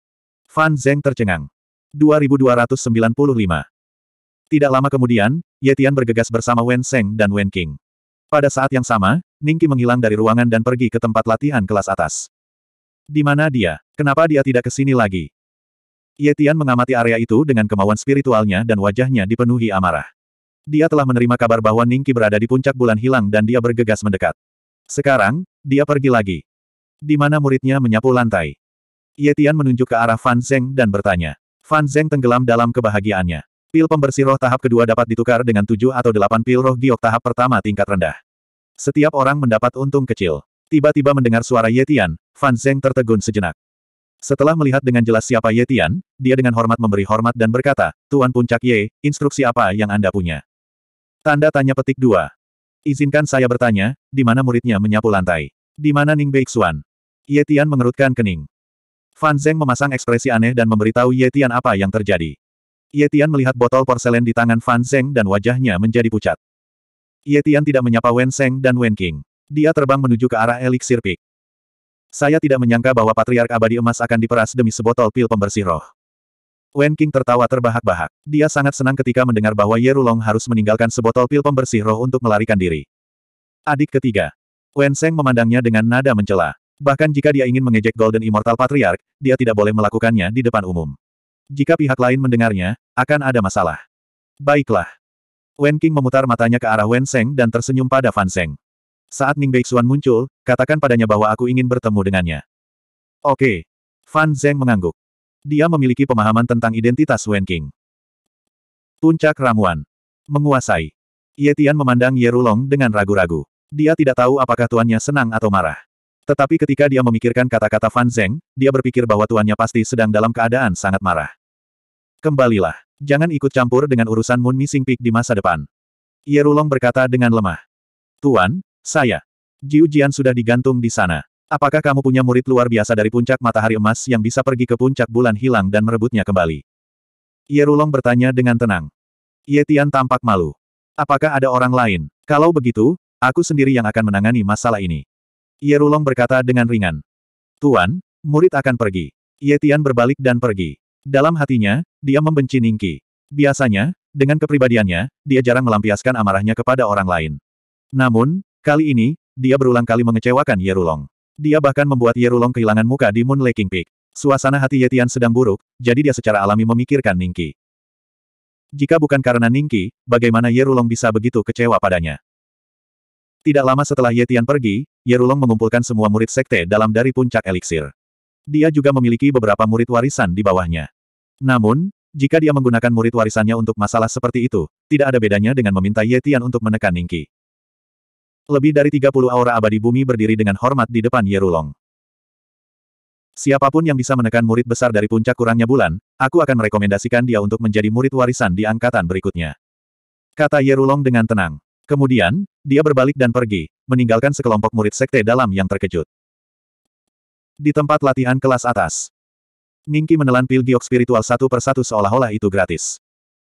Fan Zeng tercengang. 2295. Tidak lama kemudian, Yetian bergegas bersama Wen Seng dan Wen King. Pada saat yang sama, Ningki menghilang dari ruangan dan pergi ke tempat latihan kelas atas. Di mana dia? Kenapa dia tidak ke sini lagi? Yetian mengamati area itu dengan kemauan spiritualnya dan wajahnya dipenuhi amarah. Dia telah menerima kabar bahwa Ningki berada di puncak bulan hilang dan dia bergegas mendekat. Sekarang, dia pergi lagi. Di mana muridnya menyapu lantai? Yetian menunjuk ke arah Fan Zeng dan bertanya. Fan Zeng tenggelam dalam kebahagiaannya. Pil pembersih roh tahap kedua dapat ditukar dengan tujuh atau delapan pil roh giok tahap pertama tingkat rendah. Setiap orang mendapat untung kecil. Tiba-tiba mendengar suara Yetian, Fan Zeng tertegun sejenak. Setelah melihat dengan jelas siapa Yetian, dia dengan hormat memberi hormat dan berkata, Tuan Puncak Ye, instruksi apa yang Anda punya? Tanda tanya petik dua. Izinkan saya bertanya, di mana muridnya menyapu lantai? Di mana Ning Beixuan? Yetian mengerutkan kening. Fan Zeng memasang ekspresi aneh dan memberitahu Yetian apa yang terjadi. Yetian melihat botol porselen di tangan Fan Zeng dan wajahnya menjadi pucat. Yetian tidak menyapa Wen Seng dan Wen King. Dia terbang menuju ke arah eliksir pik. Saya tidak menyangka bahwa Patriark Abadi Emas akan diperas demi sebotol pil pembersih roh. Wen King tertawa terbahak-bahak. Dia sangat senang ketika mendengar bahwa Ye Rulong harus meninggalkan sebotol pil pembersih roh untuk melarikan diri. Adik ketiga. Wen Seng memandangnya dengan nada mencela. Bahkan jika dia ingin mengejek Golden Immortal Patriark, dia tidak boleh melakukannya di depan umum. Jika pihak lain mendengarnya, akan ada masalah. Baiklah. Wen King memutar matanya ke arah Wen Seng dan tersenyum pada Fan Seng. Saat Ning Beixuan muncul, katakan padanya bahwa aku ingin bertemu dengannya. Oke. Fan Zeng mengangguk. Dia memiliki pemahaman tentang identitas Wen King. Puncak ramuan. Menguasai. Ye Tian memandang Ye Rulong dengan ragu-ragu. Dia tidak tahu apakah tuannya senang atau marah. Tetapi ketika dia memikirkan kata-kata Fan Zeng, dia berpikir bahwa tuannya pasti sedang dalam keadaan sangat marah. Kembalilah. Jangan ikut campur dengan urusan Moon Missing Peak di masa depan. Yerulong berkata dengan lemah. Tuan, saya. Jiu Jian sudah digantung di sana. Apakah kamu punya murid luar biasa dari puncak matahari emas yang bisa pergi ke puncak bulan hilang dan merebutnya kembali? Yerulong bertanya dengan tenang. Ye Tian tampak malu. Apakah ada orang lain? Kalau begitu, aku sendiri yang akan menangani masalah ini. Yerulong berkata dengan ringan. Tuan, murid akan pergi. Yetian berbalik dan pergi. Dalam hatinya, dia membenci Ningki. Biasanya, dengan kepribadiannya, dia jarang melampiaskan amarahnya kepada orang lain. Namun, kali ini, dia berulang kali mengecewakan Yerulong. Dia bahkan membuat Yerulong kehilangan muka di Moon Lake King Peak. Suasana hati Yetian sedang buruk, jadi dia secara alami memikirkan Ningki. Jika bukan karena Ningki, bagaimana Yerulong bisa begitu kecewa padanya? Tidak lama setelah Yetian pergi, Yerulong mengumpulkan semua murid sekte dalam dari puncak eliksir. Dia juga memiliki beberapa murid warisan di bawahnya. Namun, jika dia menggunakan murid warisannya untuk masalah seperti itu, tidak ada bedanya dengan meminta Yetian untuk menekan Ningki. Lebih dari 30 aura abadi bumi berdiri dengan hormat di depan Yerulong. Siapapun yang bisa menekan murid besar dari puncak kurangnya bulan, aku akan merekomendasikan dia untuk menjadi murid warisan di angkatan berikutnya. Kata Yerulong dengan tenang. Kemudian, dia berbalik dan pergi, meninggalkan sekelompok murid sekte dalam yang terkejut. Di tempat latihan kelas atas, Ningki menelan pil giok spiritual satu persatu seolah-olah itu gratis.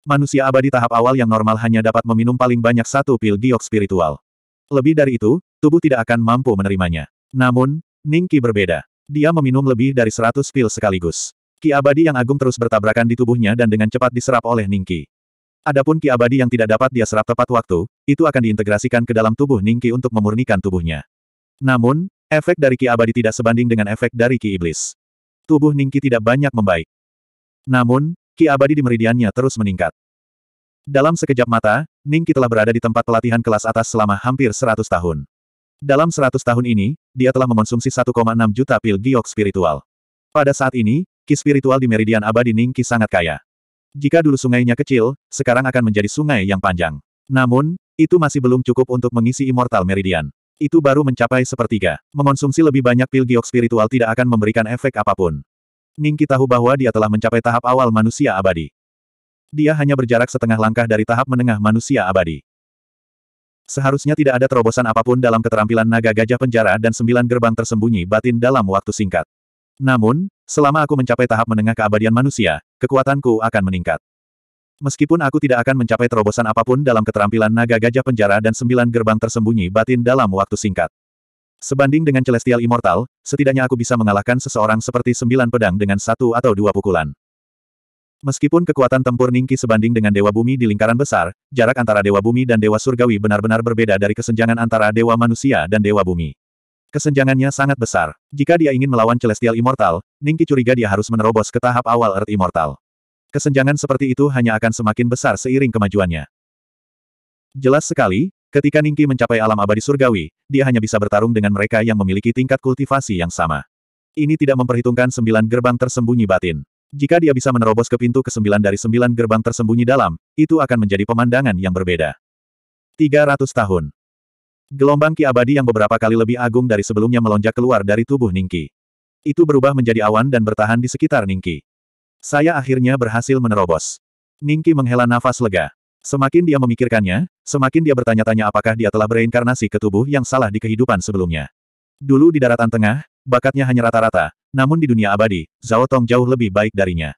Manusia abadi tahap awal yang normal hanya dapat meminum paling banyak satu pil giok spiritual. Lebih dari itu, tubuh tidak akan mampu menerimanya. Namun, Ningki berbeda. Dia meminum lebih dari seratus pil sekaligus. Ki abadi yang agung terus bertabrakan di tubuhnya dan dengan cepat diserap oleh Ningki. Adapun ki abadi yang tidak dapat dia serap tepat waktu, itu akan diintegrasikan ke dalam tubuh Ningki untuk memurnikan tubuhnya. Namun, efek dari ki abadi tidak sebanding dengan efek dari ki iblis. Tubuh Ningki tidak banyak membaik. Namun, ki abadi di meridiannya terus meningkat. Dalam sekejap mata, Ningki telah berada di tempat pelatihan kelas atas selama hampir 100 tahun. Dalam 100 tahun ini, dia telah mengonsumsi 1,6 juta pil giok spiritual. Pada saat ini, ki spiritual di meridian abadi Ningki sangat kaya. Jika dulu sungainya kecil, sekarang akan menjadi sungai yang panjang. Namun, itu masih belum cukup untuk mengisi Immortal Meridian. Itu baru mencapai sepertiga. Mengonsumsi lebih banyak pil giok spiritual tidak akan memberikan efek apapun. Ningki tahu bahwa dia telah mencapai tahap awal manusia abadi. Dia hanya berjarak setengah langkah dari tahap menengah manusia abadi. Seharusnya tidak ada terobosan apapun dalam keterampilan naga gajah penjara dan sembilan gerbang tersembunyi batin dalam waktu singkat. Namun, Selama aku mencapai tahap menengah keabadian manusia, kekuatanku akan meningkat. Meskipun aku tidak akan mencapai terobosan apapun dalam keterampilan naga gajah penjara dan sembilan gerbang tersembunyi batin dalam waktu singkat. Sebanding dengan Celestial Immortal, setidaknya aku bisa mengalahkan seseorang seperti sembilan pedang dengan satu atau dua pukulan. Meskipun kekuatan tempur Ningki sebanding dengan Dewa Bumi di lingkaran besar, jarak antara Dewa Bumi dan Dewa Surgawi benar-benar berbeda dari kesenjangan antara Dewa Manusia dan Dewa Bumi. Kesenjangannya sangat besar. Jika dia ingin melawan Celestial Immortal, Ningki curiga dia harus menerobos ke tahap awal Earth Immortal. Kesenjangan seperti itu hanya akan semakin besar seiring kemajuannya. Jelas sekali, ketika Ningki mencapai alam abadi surgawi, dia hanya bisa bertarung dengan mereka yang memiliki tingkat kultivasi yang sama. Ini tidak memperhitungkan sembilan gerbang tersembunyi batin. Jika dia bisa menerobos ke pintu ke sembilan dari sembilan gerbang tersembunyi dalam, itu akan menjadi pemandangan yang berbeda. 300 tahun. Gelombang ki abadi yang beberapa kali lebih agung dari sebelumnya melonjak keluar dari tubuh Ningki itu berubah menjadi awan dan bertahan di sekitar Ningki. Saya akhirnya berhasil menerobos. Ningki menghela nafas lega. Semakin dia memikirkannya, semakin dia bertanya-tanya apakah dia telah bereinkarnasi ke tubuh yang salah di kehidupan sebelumnya. Dulu di daratan tengah, bakatnya hanya rata-rata, namun di dunia abadi, Zhao Tong jauh lebih baik darinya.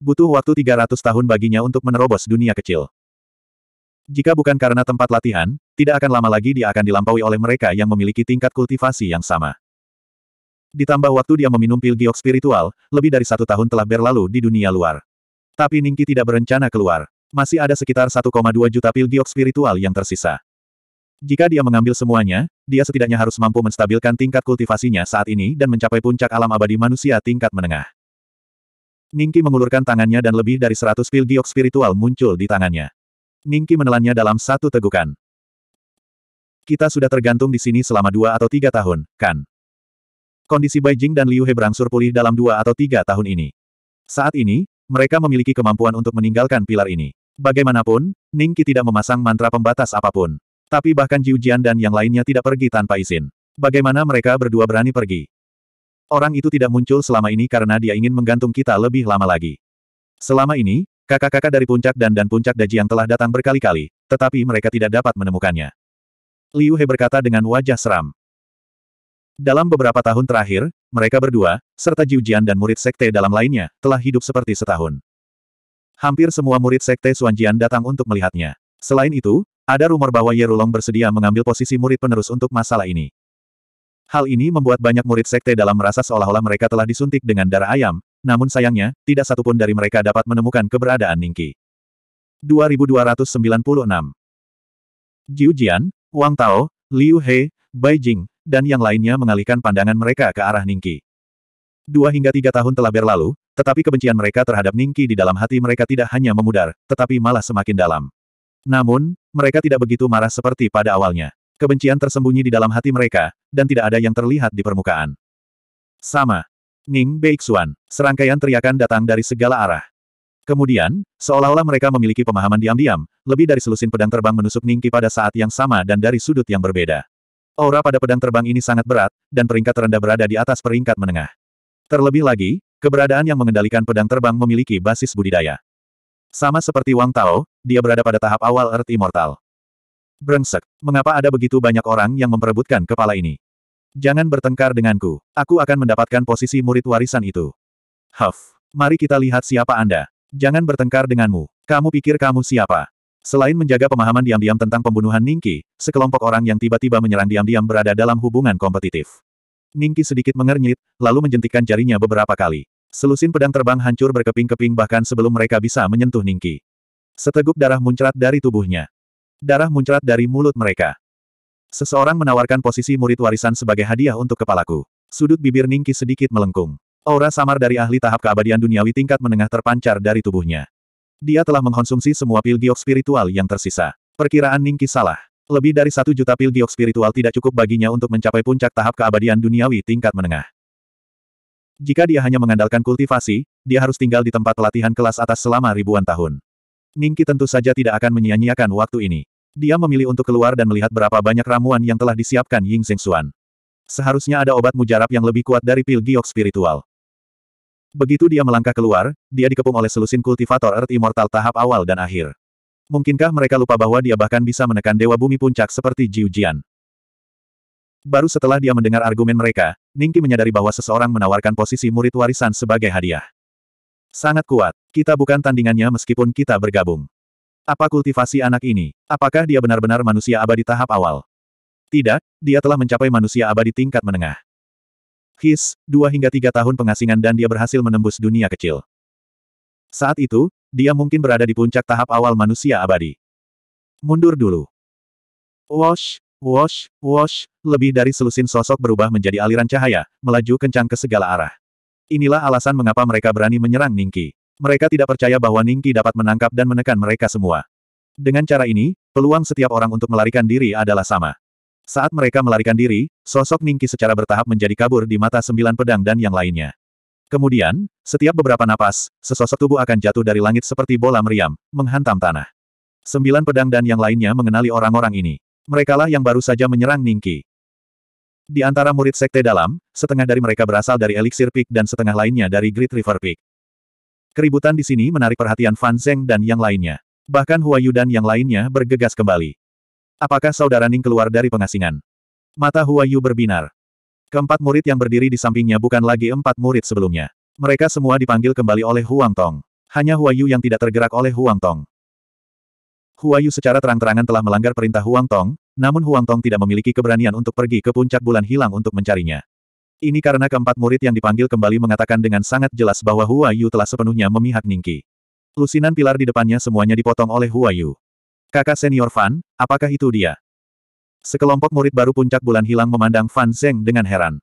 Butuh waktu 300 tahun baginya untuk menerobos dunia kecil. Jika bukan karena tempat latihan, tidak akan lama lagi dia akan dilampaui oleh mereka yang memiliki tingkat kultivasi yang sama. Ditambah waktu dia meminum pil giok spiritual, lebih dari satu tahun telah berlalu di dunia luar. Tapi Ningki tidak berencana keluar. Masih ada sekitar 1,2 juta pil giok spiritual yang tersisa. Jika dia mengambil semuanya, dia setidaknya harus mampu menstabilkan tingkat kultivasinya saat ini dan mencapai puncak alam abadi manusia tingkat menengah. Ningki mengulurkan tangannya dan lebih dari 100 pil giok spiritual muncul di tangannya. Ningki menelannya dalam satu tegukan. Kita sudah tergantung di sini selama dua atau tiga tahun, kan? kondisi Beijing dan Liu He berangsur pulih dalam dua atau tiga tahun ini. Saat ini, mereka memiliki kemampuan untuk meninggalkan pilar ini. Bagaimanapun, Ningqi tidak memasang mantra pembatas apapun. Tapi bahkan Jiu Jian dan yang lainnya tidak pergi tanpa izin. Bagaimana mereka berdua berani pergi? Orang itu tidak muncul selama ini karena dia ingin menggantung kita lebih lama lagi. Selama ini, kakak-kakak dari puncak dan dan puncak daji yang telah datang berkali-kali, tetapi mereka tidak dapat menemukannya. Liu He berkata dengan wajah seram. Dalam beberapa tahun terakhir, mereka berdua, serta Jiujian dan murid sekte dalam lainnya, telah hidup seperti setahun. Hampir semua murid sekte Suanjian datang untuk melihatnya. Selain itu, ada rumor bahwa Yerulong bersedia mengambil posisi murid penerus untuk masalah ini. Hal ini membuat banyak murid sekte dalam merasa seolah-olah mereka telah disuntik dengan darah ayam, namun sayangnya, tidak satupun dari mereka dapat menemukan keberadaan Ningki. 2296 Jiu Wang Tao, Liu He, Bai Jing, dan yang lainnya mengalihkan pandangan mereka ke arah Ningki. Dua hingga tiga tahun telah berlalu, tetapi kebencian mereka terhadap Ningki di dalam hati mereka tidak hanya memudar, tetapi malah semakin dalam. Namun, mereka tidak begitu marah seperti pada awalnya. Kebencian tersembunyi di dalam hati mereka, dan tidak ada yang terlihat di permukaan. Sama. Ning Beixuan. Serangkaian teriakan datang dari segala arah. Kemudian, seolah-olah mereka memiliki pemahaman diam-diam, lebih dari selusin pedang terbang menusuk Ningki pada saat yang sama dan dari sudut yang berbeda. Aura pada pedang terbang ini sangat berat, dan peringkat terendah berada di atas peringkat menengah. Terlebih lagi, keberadaan yang mengendalikan pedang terbang memiliki basis budidaya. Sama seperti Wang Tao, dia berada pada tahap awal Earth Immortal. Brengsek, mengapa ada begitu banyak orang yang memperebutkan kepala ini? Jangan bertengkar denganku, aku akan mendapatkan posisi murid warisan itu. Huff, mari kita lihat siapa Anda. Jangan bertengkar denganmu, kamu pikir kamu siapa? Selain menjaga pemahaman diam-diam tentang pembunuhan Ningki, sekelompok orang yang tiba-tiba menyerang diam-diam berada dalam hubungan kompetitif. Ningki sedikit mengernyit, lalu menjentikkan jarinya beberapa kali. Selusin pedang terbang hancur berkeping-keping bahkan sebelum mereka bisa menyentuh Ningki. Seteguk darah muncrat dari tubuhnya. Darah muncrat dari mulut mereka. Seseorang menawarkan posisi murid warisan sebagai hadiah untuk kepalaku. Sudut bibir Ningki sedikit melengkung. Aura samar dari ahli tahap keabadian duniawi tingkat menengah terpancar dari tubuhnya. Dia telah mengkonsumsi semua pil giok spiritual yang tersisa. Perkiraan Ningki salah. Lebih dari satu juta pil giok spiritual tidak cukup baginya untuk mencapai puncak tahap keabadian duniawi tingkat menengah. Jika dia hanya mengandalkan kultivasi, dia harus tinggal di tempat pelatihan kelas atas selama ribuan tahun. Ningki tentu saja tidak akan menyia-nyiakan waktu ini. Dia memilih untuk keluar dan melihat berapa banyak ramuan yang telah disiapkan Ying Sengsuan. Seharusnya ada obat mujarab yang lebih kuat dari pil giok spiritual. Begitu dia melangkah keluar, dia dikepung oleh selusin kultivator Earth Immortal tahap awal dan akhir. Mungkinkah mereka lupa bahwa dia bahkan bisa menekan Dewa Bumi Puncak seperti Jiu Jian? Baru setelah dia mendengar argumen mereka, Ningki menyadari bahwa seseorang menawarkan posisi murid warisan sebagai hadiah. Sangat kuat. Kita bukan tandingannya meskipun kita bergabung. Apa kultivasi anak ini? Apakah dia benar-benar manusia abadi tahap awal? Tidak, dia telah mencapai manusia abadi tingkat menengah. Kis dua hingga tiga tahun pengasingan dan dia berhasil menembus dunia kecil. Saat itu, dia mungkin berada di puncak tahap awal manusia abadi. Mundur dulu. Wash, wash, wash, lebih dari selusin sosok berubah menjadi aliran cahaya, melaju kencang ke segala arah. Inilah alasan mengapa mereka berani menyerang Ningki. Mereka tidak percaya bahwa Ningki dapat menangkap dan menekan mereka semua. Dengan cara ini, peluang setiap orang untuk melarikan diri adalah sama. Saat mereka melarikan diri, sosok Ningki secara bertahap menjadi kabur di mata sembilan pedang dan yang lainnya. Kemudian, setiap beberapa napas, sesosok tubuh akan jatuh dari langit seperti bola meriam, menghantam tanah. Sembilan pedang dan yang lainnya mengenali orang-orang ini. Merekalah yang baru saja menyerang Ningki. Di antara murid sekte dalam, setengah dari mereka berasal dari Elixir Peak dan setengah lainnya dari Great River Peak. Keributan di sini menarik perhatian Fan Zeng dan yang lainnya. Bahkan Huayu dan yang lainnya bergegas kembali. Apakah saudara Ning keluar dari pengasingan? Mata Huayu berbinar. Keempat murid yang berdiri di sampingnya bukan lagi empat murid sebelumnya. Mereka semua dipanggil kembali oleh Huang Tong. Hanya Huayu yang tidak tergerak oleh Huang Tong. Huayu secara terang-terangan telah melanggar perintah Huang Tong, namun Huang Tong tidak memiliki keberanian untuk pergi ke puncak bulan hilang untuk mencarinya. Ini karena keempat murid yang dipanggil kembali mengatakan dengan sangat jelas bahwa Huayu telah sepenuhnya memihak Ningki. Lusinan pilar di depannya semuanya dipotong oleh Huayu. Kakak senior Fan, apakah itu dia? Sekelompok murid baru puncak bulan hilang memandang Fan Zeng dengan heran.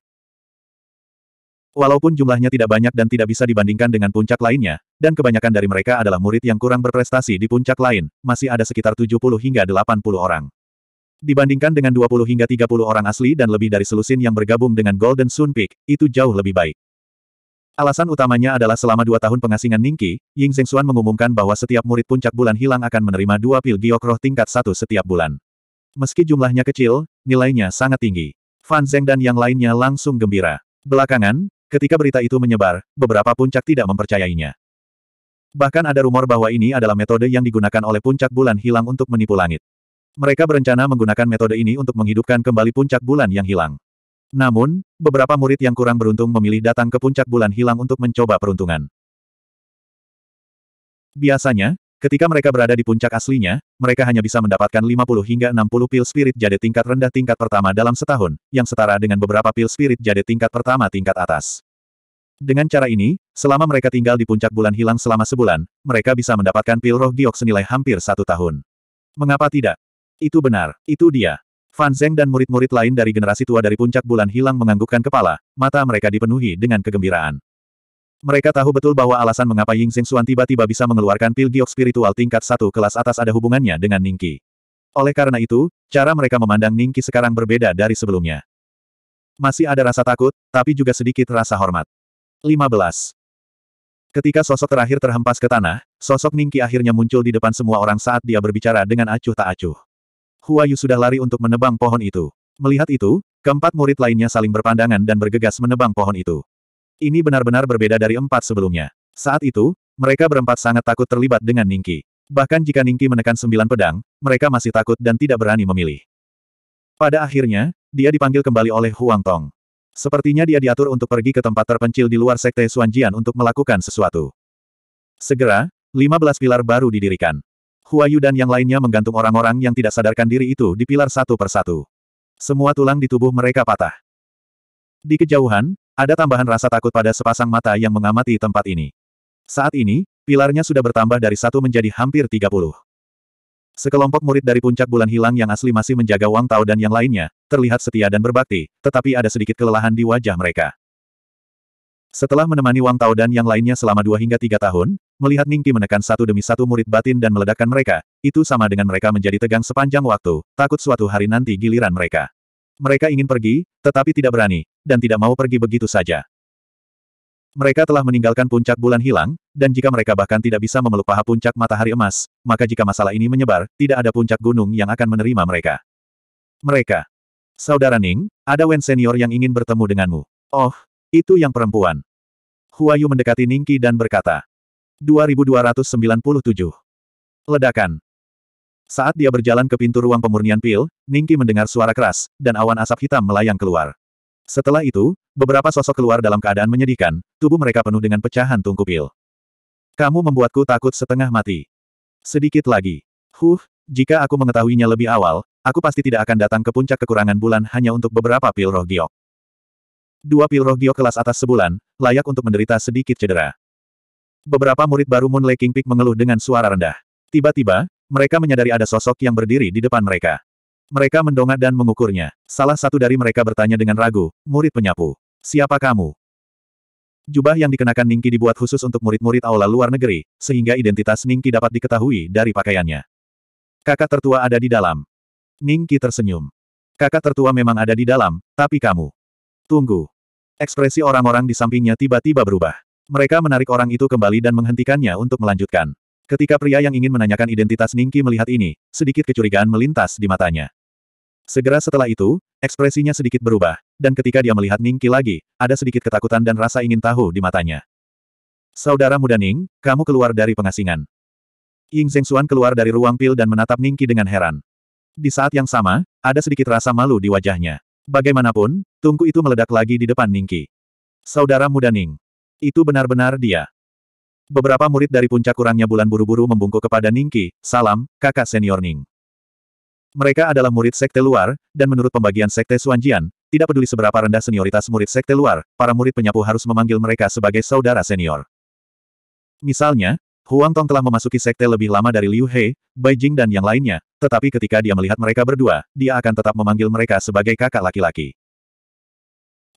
Walaupun jumlahnya tidak banyak dan tidak bisa dibandingkan dengan puncak lainnya, dan kebanyakan dari mereka adalah murid yang kurang berprestasi di puncak lain, masih ada sekitar 70 hingga 80 orang. Dibandingkan dengan 20 hingga 30 orang asli dan lebih dari selusin yang bergabung dengan Golden Sun Peak, itu jauh lebih baik. Alasan utamanya adalah selama dua tahun pengasingan Ningqi, Ying Zhengxuan mengumumkan bahwa setiap murid puncak bulan hilang akan menerima dua pil giokroh tingkat satu setiap bulan. Meski jumlahnya kecil, nilainya sangat tinggi. Fan Zheng dan yang lainnya langsung gembira. Belakangan, ketika berita itu menyebar, beberapa puncak tidak mempercayainya. Bahkan ada rumor bahwa ini adalah metode yang digunakan oleh puncak bulan hilang untuk menipu langit. Mereka berencana menggunakan metode ini untuk menghidupkan kembali puncak bulan yang hilang. Namun, beberapa murid yang kurang beruntung memilih datang ke puncak bulan hilang untuk mencoba peruntungan. Biasanya, ketika mereka berada di puncak aslinya, mereka hanya bisa mendapatkan 50 hingga 60 pil spirit jade tingkat rendah tingkat pertama dalam setahun, yang setara dengan beberapa pil spirit jade tingkat pertama tingkat atas. Dengan cara ini, selama mereka tinggal di puncak bulan hilang selama sebulan, mereka bisa mendapatkan pil roh giok senilai hampir satu tahun. Mengapa tidak? Itu benar, itu dia. Fan Zeng dan murid-murid lain dari generasi tua dari puncak bulan hilang menganggukkan kepala, mata mereka dipenuhi dengan kegembiraan. Mereka tahu betul bahwa alasan mengapa Ying Xing Xuan tiba-tiba bisa mengeluarkan pil giok spiritual tingkat satu kelas atas ada hubungannya dengan Qi. Oleh karena itu, cara mereka memandang Qi sekarang berbeda dari sebelumnya. Masih ada rasa takut, tapi juga sedikit rasa hormat. 15. Ketika sosok terakhir terhempas ke tanah, sosok Ningki akhirnya muncul di depan semua orang saat dia berbicara dengan acuh tak acuh. Hua sudah lari untuk menebang pohon itu. Melihat itu, keempat murid lainnya saling berpandangan dan bergegas menebang pohon itu. Ini benar-benar berbeda dari empat sebelumnya. Saat itu, mereka berempat sangat takut terlibat dengan Ningki. Bahkan jika Ningki menekan sembilan pedang, mereka masih takut dan tidak berani memilih. Pada akhirnya, dia dipanggil kembali oleh Huang Tong. Sepertinya dia diatur untuk pergi ke tempat terpencil di luar Sekte Suanjian untuk melakukan sesuatu. Segera, 15 pilar baru didirikan. Huayu dan yang lainnya menggantung orang-orang yang tidak sadarkan diri itu di pilar satu persatu. Semua tulang di tubuh mereka patah. Di kejauhan, ada tambahan rasa takut pada sepasang mata yang mengamati tempat ini. Saat ini, pilarnya sudah bertambah dari satu menjadi hampir tiga puluh. Sekelompok murid dari puncak bulan hilang yang asli masih menjaga Wang Tao dan yang lainnya, terlihat setia dan berbakti, tetapi ada sedikit kelelahan di wajah mereka. Setelah menemani Wang Tao dan yang lainnya selama dua hingga tiga tahun, melihat Ningki menekan satu demi satu murid batin dan meledakkan mereka, itu sama dengan mereka menjadi tegang sepanjang waktu, takut suatu hari nanti giliran mereka. Mereka ingin pergi, tetapi tidak berani, dan tidak mau pergi begitu saja. Mereka telah meninggalkan puncak bulan hilang, dan jika mereka bahkan tidak bisa memeluk paha puncak matahari emas, maka jika masalah ini menyebar, tidak ada puncak gunung yang akan menerima mereka. Mereka. Saudara Ning, ada Wen senior yang ingin bertemu denganmu. Oh, itu yang perempuan. Huayu mendekati Ningki dan berkata. 2297. Ledakan. Saat dia berjalan ke pintu ruang pemurnian pil, Ningki mendengar suara keras, dan awan asap hitam melayang keluar. Setelah itu, beberapa sosok keluar dalam keadaan menyedihkan, tubuh mereka penuh dengan pecahan tungku pil. Kamu membuatku takut setengah mati. Sedikit lagi. Huh, jika aku mengetahuinya lebih awal, aku pasti tidak akan datang ke puncak kekurangan bulan hanya untuk beberapa pil roh giok. Dua pil roh kelas atas sebulan, layak untuk menderita sedikit cedera. Beberapa murid baru Moon Lake King Peak mengeluh dengan suara rendah. Tiba-tiba, mereka menyadari ada sosok yang berdiri di depan mereka. Mereka mendongak dan mengukurnya. Salah satu dari mereka bertanya dengan ragu, murid penyapu. Siapa kamu? Jubah yang dikenakan Ningki dibuat khusus untuk murid-murid aula luar negeri, sehingga identitas Ningki dapat diketahui dari pakaiannya. Kakak tertua ada di dalam. Ningki tersenyum. Kakak tertua memang ada di dalam, tapi kamu. Tunggu. Ekspresi orang-orang di sampingnya tiba-tiba berubah. Mereka menarik orang itu kembali dan menghentikannya untuk melanjutkan. Ketika pria yang ingin menanyakan identitas Ningki melihat ini, sedikit kecurigaan melintas di matanya. Segera setelah itu, ekspresinya sedikit berubah, dan ketika dia melihat Ningki lagi, ada sedikit ketakutan dan rasa ingin tahu di matanya. Saudara muda Ning, kamu keluar dari pengasingan. Ying Xuan keluar dari ruang pil dan menatap Ningki dengan heran. Di saat yang sama, ada sedikit rasa malu di wajahnya. Bagaimanapun, tungku itu meledak lagi di depan Ningki. Saudara muda Ning. Itu benar-benar dia. Beberapa murid dari puncak kurangnya bulan buru-buru membungkuk kepada Ningki, salam, kakak senior Ning. Mereka adalah murid sekte luar, dan menurut pembagian sekte Suanjian, tidak peduli seberapa rendah senioritas murid sekte luar, para murid penyapu harus memanggil mereka sebagai saudara senior. Misalnya, Huang Tong telah memasuki sekte lebih lama dari Liu He, Bai Jing dan yang lainnya, tetapi ketika dia melihat mereka berdua, dia akan tetap memanggil mereka sebagai kakak laki-laki.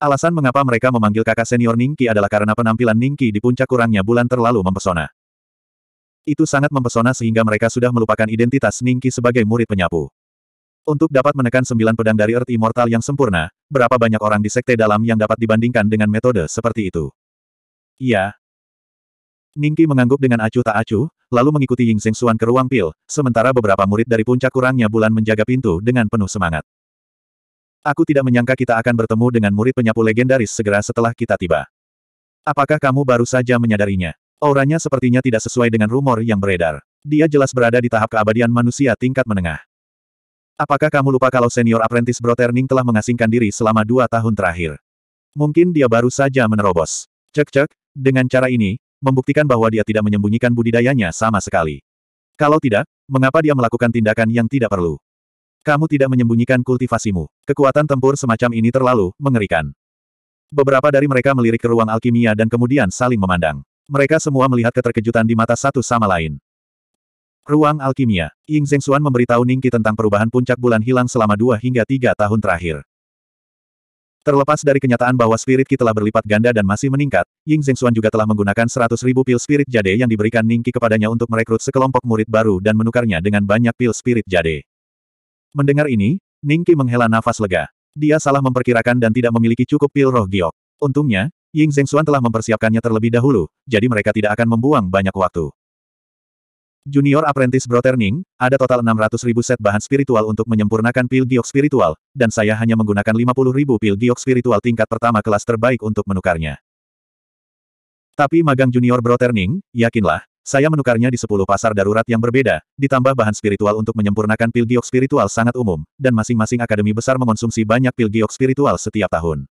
Alasan mengapa mereka memanggil kakak senior Ning Ningki adalah karena penampilan Ning Ningki di puncak kurangnya bulan terlalu mempesona. Itu sangat mempesona sehingga mereka sudah melupakan identitas Ning Ningki sebagai murid penyapu. Untuk dapat menekan sembilan pedang dari Earth Immortal yang sempurna, berapa banyak orang di sekte dalam yang dapat dibandingkan dengan metode seperti itu? Iya, Ningki mengangguk dengan acuh tak acuh, lalu mengikuti Ying Seng Xuan ke ruang pil, sementara beberapa murid dari puncak kurangnya bulan menjaga pintu dengan penuh semangat. Aku tidak menyangka kita akan bertemu dengan murid penyapu legendaris segera setelah kita tiba. Apakah kamu baru saja menyadarinya? Auranya sepertinya tidak sesuai dengan rumor yang beredar. Dia jelas berada di tahap keabadian manusia tingkat menengah. Apakah kamu lupa kalau senior apprentice Broterning telah mengasingkan diri selama dua tahun terakhir? Mungkin dia baru saja menerobos. Cek-cek, dengan cara ini, membuktikan bahwa dia tidak menyembunyikan budidayanya sama sekali. Kalau tidak, mengapa dia melakukan tindakan yang tidak perlu? Kamu tidak menyembunyikan kultivasimu. Kekuatan tempur semacam ini terlalu mengerikan. Beberapa dari mereka melirik ke ruang alkimia dan kemudian saling memandang. Mereka semua melihat keterkejutan di mata satu sama lain. Ruang alkimia. Ying Zhengxuan memberitahu Ningki tentang perubahan puncak bulan hilang selama dua hingga tiga tahun terakhir. Terlepas dari kenyataan bahwa spirit Ki telah berlipat ganda dan masih meningkat, Ying Zhengxuan juga telah menggunakan 100 ribu pil spirit jade yang diberikan Ningqi kepadanya untuk merekrut sekelompok murid baru dan menukarnya dengan banyak pil spirit jade. Mendengar ini, Ningqi menghela nafas lega. Dia salah memperkirakan dan tidak memiliki cukup pil roh giok. Untungnya, Ying Zhengxuan telah mempersiapkannya terlebih dahulu, jadi mereka tidak akan membuang banyak waktu. Junior Apprentice Broterning, ada total 600.000 set bahan spiritual untuk menyempurnakan pil giok spiritual, dan saya hanya menggunakan 50.000 pil giok spiritual tingkat pertama kelas terbaik untuk menukarnya. Tapi magang Junior Broterning, yakinlah, saya menukarnya di 10 pasar darurat yang berbeda, ditambah bahan spiritual untuk menyempurnakan pil giok spiritual sangat umum, dan masing-masing akademi besar mengonsumsi banyak pil giok spiritual setiap tahun.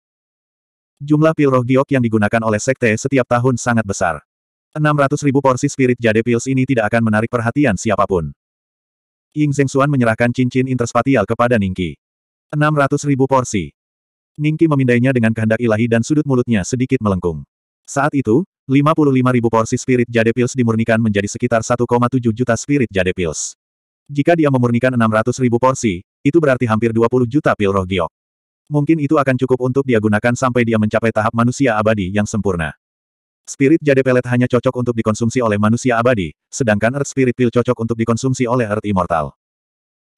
Jumlah pil roh giok yang digunakan oleh sekte setiap tahun sangat besar ribu porsi spirit jade pills ini tidak akan menarik perhatian siapapun. Ying Zhengxuan menyerahkan cincin interspatial kepada Ningki. ribu porsi. Ningki memindainya dengan kehendak ilahi dan sudut mulutnya sedikit melengkung. Saat itu, 55 ribu porsi spirit jade pills dimurnikan menjadi sekitar 1,7 juta spirit jade pills. Jika dia memurnikan 600 ribu porsi, itu berarti hampir 20 juta pil roh giok. Mungkin itu akan cukup untuk dia gunakan sampai dia mencapai tahap manusia abadi yang sempurna. Spirit jade pelet hanya cocok untuk dikonsumsi oleh manusia abadi, sedangkan Earth Spirit Pill cocok untuk dikonsumsi oleh Earth Immortal.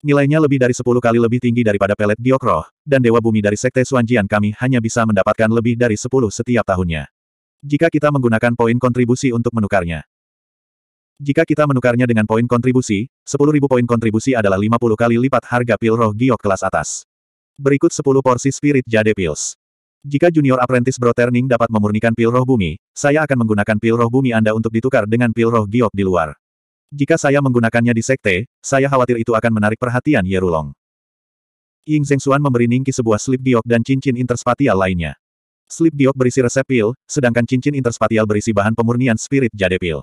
Nilainya lebih dari 10 kali lebih tinggi daripada pelet Giokroh, dan Dewa Bumi dari Sekte Suanjian kami hanya bisa mendapatkan lebih dari 10 setiap tahunnya. Jika kita menggunakan poin kontribusi untuk menukarnya. Jika kita menukarnya dengan poin kontribusi, 10.000 poin kontribusi adalah 50 kali lipat harga pil roh giok kelas atas. Berikut 10 porsi Spirit Jade Pills. Jika junior apprentice Terning dapat memurnikan pil roh bumi, saya akan menggunakan pil roh bumi Anda untuk ditukar dengan pil roh giok di luar. Jika saya menggunakannya di sekte, saya khawatir itu akan menarik perhatian Yerulong. Ying Zhengxuan memberi Ningki sebuah slip giok dan cincin interspatial lainnya. Slip giok berisi resep pil, sedangkan cincin interspatial berisi bahan pemurnian spirit jade pil.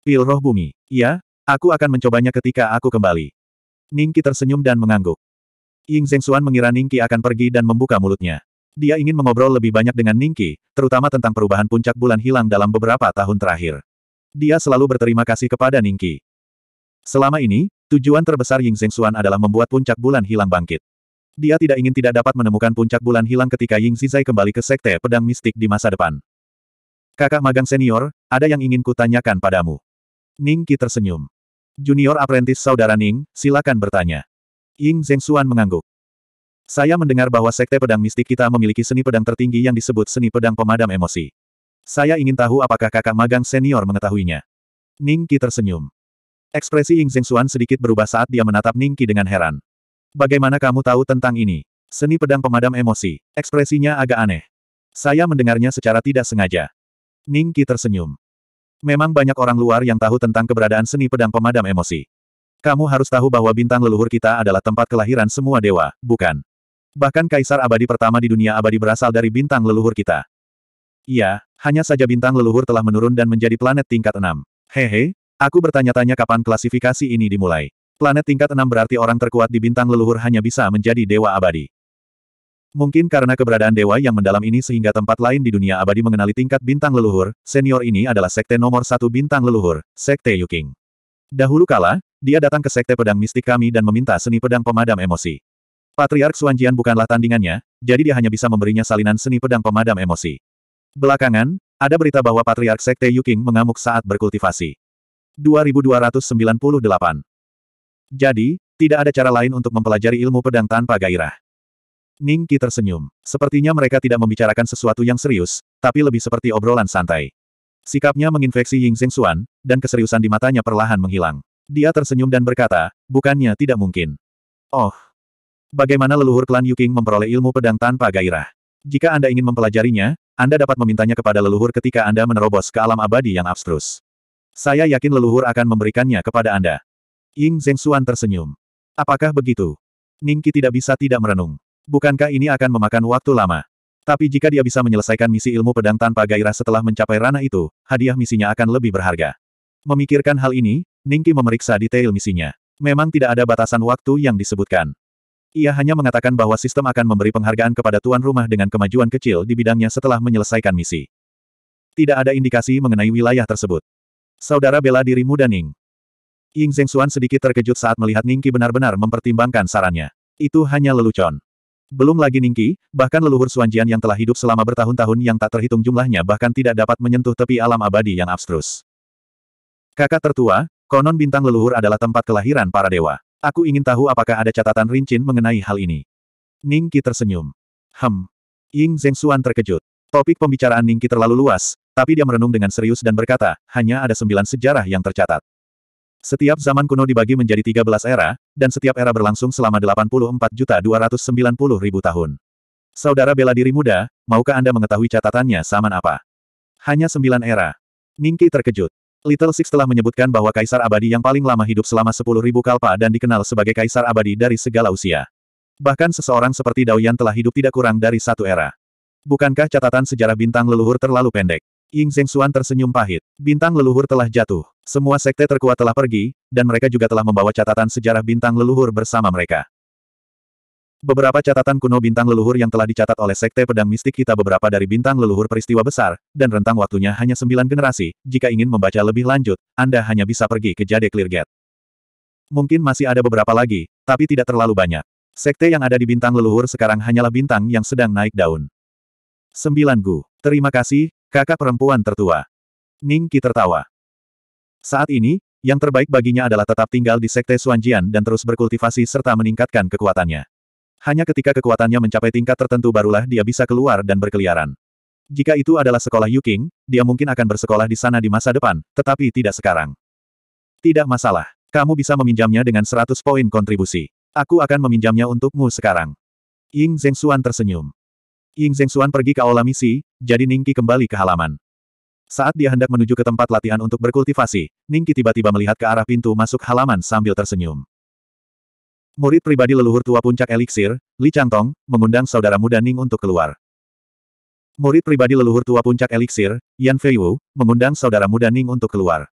Pil roh bumi. Ya, aku akan mencobanya ketika aku kembali. Ningki tersenyum dan mengangguk. Ying Zhengxuan mengira Ningki akan pergi dan membuka mulutnya. Dia ingin mengobrol lebih banyak dengan Ningki, terutama tentang perubahan puncak bulan hilang dalam beberapa tahun terakhir. Dia selalu berterima kasih kepada Ningki. Selama ini, tujuan terbesar Ying Xuan adalah membuat puncak bulan hilang bangkit. Dia tidak ingin tidak dapat menemukan puncak bulan hilang ketika Ying Zizai kembali ke sekte pedang mistik di masa depan. Kakak magang senior, ada yang ingin kutanyakan padamu. Ningki tersenyum. Junior apprentice saudara Ning, silakan bertanya. Ying Xuan mengangguk. Saya mendengar bahwa sekte pedang mistik kita memiliki seni pedang tertinggi yang disebut seni pedang pemadam emosi. Saya ingin tahu apakah kakak magang senior mengetahuinya. Ning Qi tersenyum. Ekspresi Ying Xuan sedikit berubah saat dia menatap Ning Qi dengan heran. Bagaimana kamu tahu tentang ini? Seni pedang pemadam emosi. Ekspresinya agak aneh. Saya mendengarnya secara tidak sengaja. Ning Qi tersenyum. Memang banyak orang luar yang tahu tentang keberadaan seni pedang pemadam emosi. Kamu harus tahu bahwa bintang leluhur kita adalah tempat kelahiran semua dewa, bukan? Bahkan kaisar abadi pertama di dunia abadi berasal dari bintang leluhur kita. Iya, hanya saja bintang leluhur telah menurun dan menjadi planet tingkat enam. Hehe, aku bertanya-tanya kapan klasifikasi ini dimulai. Planet tingkat enam berarti orang terkuat di bintang leluhur hanya bisa menjadi dewa abadi. Mungkin karena keberadaan dewa yang mendalam ini sehingga tempat lain di dunia abadi mengenali tingkat bintang leluhur, senior ini adalah sekte nomor satu bintang leluhur, Sekte Yuking. Dahulu kala, dia datang ke sekte pedang mistik kami dan meminta seni pedang pemadam emosi. Patriark Suanjian bukanlah tandingannya, jadi dia hanya bisa memberinya salinan seni pedang pemadam emosi. Belakangan, ada berita bahwa Patriark Sekte Yuking mengamuk saat berkultivasi. 2298 Jadi, tidak ada cara lain untuk mempelajari ilmu pedang tanpa gairah. Ning Qi tersenyum. Sepertinya mereka tidak membicarakan sesuatu yang serius, tapi lebih seperti obrolan santai. Sikapnya menginfeksi Ying Zheng Xuan, dan keseriusan di matanya perlahan menghilang. Dia tersenyum dan berkata, bukannya tidak mungkin. Oh, Bagaimana leluhur klan Yuking memperoleh ilmu pedang tanpa gairah? Jika Anda ingin mempelajarinya, Anda dapat memintanya kepada leluhur ketika Anda menerobos ke alam abadi yang abstrus. Saya yakin leluhur akan memberikannya kepada Anda. Ying Xuan tersenyum. Apakah begitu? Ningki tidak bisa tidak merenung. Bukankah ini akan memakan waktu lama? Tapi jika dia bisa menyelesaikan misi ilmu pedang tanpa gairah setelah mencapai ranah itu, hadiah misinya akan lebih berharga. Memikirkan hal ini, Ningki memeriksa detail misinya. Memang tidak ada batasan waktu yang disebutkan. Ia hanya mengatakan bahwa sistem akan memberi penghargaan kepada tuan rumah dengan kemajuan kecil di bidangnya setelah menyelesaikan misi. Tidak ada indikasi mengenai wilayah tersebut. Saudara bela dirimu dan Ning. Ying Zhengxuan sedikit terkejut saat melihat Ningki benar-benar mempertimbangkan sarannya. Itu hanya lelucon. Belum lagi Ningki, bahkan leluhur Suanjian yang telah hidup selama bertahun-tahun yang tak terhitung jumlahnya bahkan tidak dapat menyentuh tepi alam abadi yang abstrus. Kakak tertua, konon bintang leluhur adalah tempat kelahiran para dewa. Aku ingin tahu apakah ada catatan rincin mengenai hal ini. Ning Qi tersenyum. Hem. Ying Zhengxuan terkejut. Topik pembicaraan Ning Qi terlalu luas, tapi dia merenung dengan serius dan berkata, hanya ada sembilan sejarah yang tercatat. Setiap zaman kuno dibagi menjadi 13 era, dan setiap era berlangsung selama 84.290.000 tahun. Saudara bela diri muda, maukah Anda mengetahui catatannya Zaman apa? Hanya sembilan era. Ningki terkejut. Little Six telah menyebutkan bahwa kaisar abadi yang paling lama hidup selama 10.000 kalpa dan dikenal sebagai kaisar abadi dari segala usia. Bahkan seseorang seperti Dao telah hidup tidak kurang dari satu era. Bukankah catatan sejarah bintang leluhur terlalu pendek? Ying Xuan tersenyum pahit. Bintang leluhur telah jatuh. Semua sekte terkuat telah pergi, dan mereka juga telah membawa catatan sejarah bintang leluhur bersama mereka. Beberapa catatan kuno bintang leluhur yang telah dicatat oleh Sekte Pedang Mistik kita beberapa dari bintang leluhur peristiwa besar, dan rentang waktunya hanya sembilan generasi. Jika ingin membaca lebih lanjut, Anda hanya bisa pergi ke Jade Clear Gate. Mungkin masih ada beberapa lagi, tapi tidak terlalu banyak. Sekte yang ada di bintang leluhur sekarang hanyalah bintang yang sedang naik daun. Sembilan Gu. Terima kasih, kakak perempuan tertua. Ning Qi tertawa. Saat ini, yang terbaik baginya adalah tetap tinggal di Sekte Suanjian dan terus berkultivasi serta meningkatkan kekuatannya. Hanya ketika kekuatannya mencapai tingkat tertentu barulah dia bisa keluar dan berkeliaran. Jika itu adalah sekolah Yuking, dia mungkin akan bersekolah di sana di masa depan, tetapi tidak sekarang. Tidak masalah. Kamu bisa meminjamnya dengan 100 poin kontribusi. Aku akan meminjamnya untukmu sekarang. Ying Zhengxuan tersenyum. Ying Zhengxuan pergi ke aula misi, jadi Ningki kembali ke halaman. Saat dia hendak menuju ke tempat latihan untuk berkultivasi, Ningki tiba-tiba melihat ke arah pintu masuk halaman sambil tersenyum. Murid pribadi leluhur tua puncak eliksir, Li Changtong, mengundang saudara muda Ning untuk keluar. Murid pribadi leluhur tua puncak eliksir, Yan Feiwu, mengundang saudara muda Ning untuk keluar.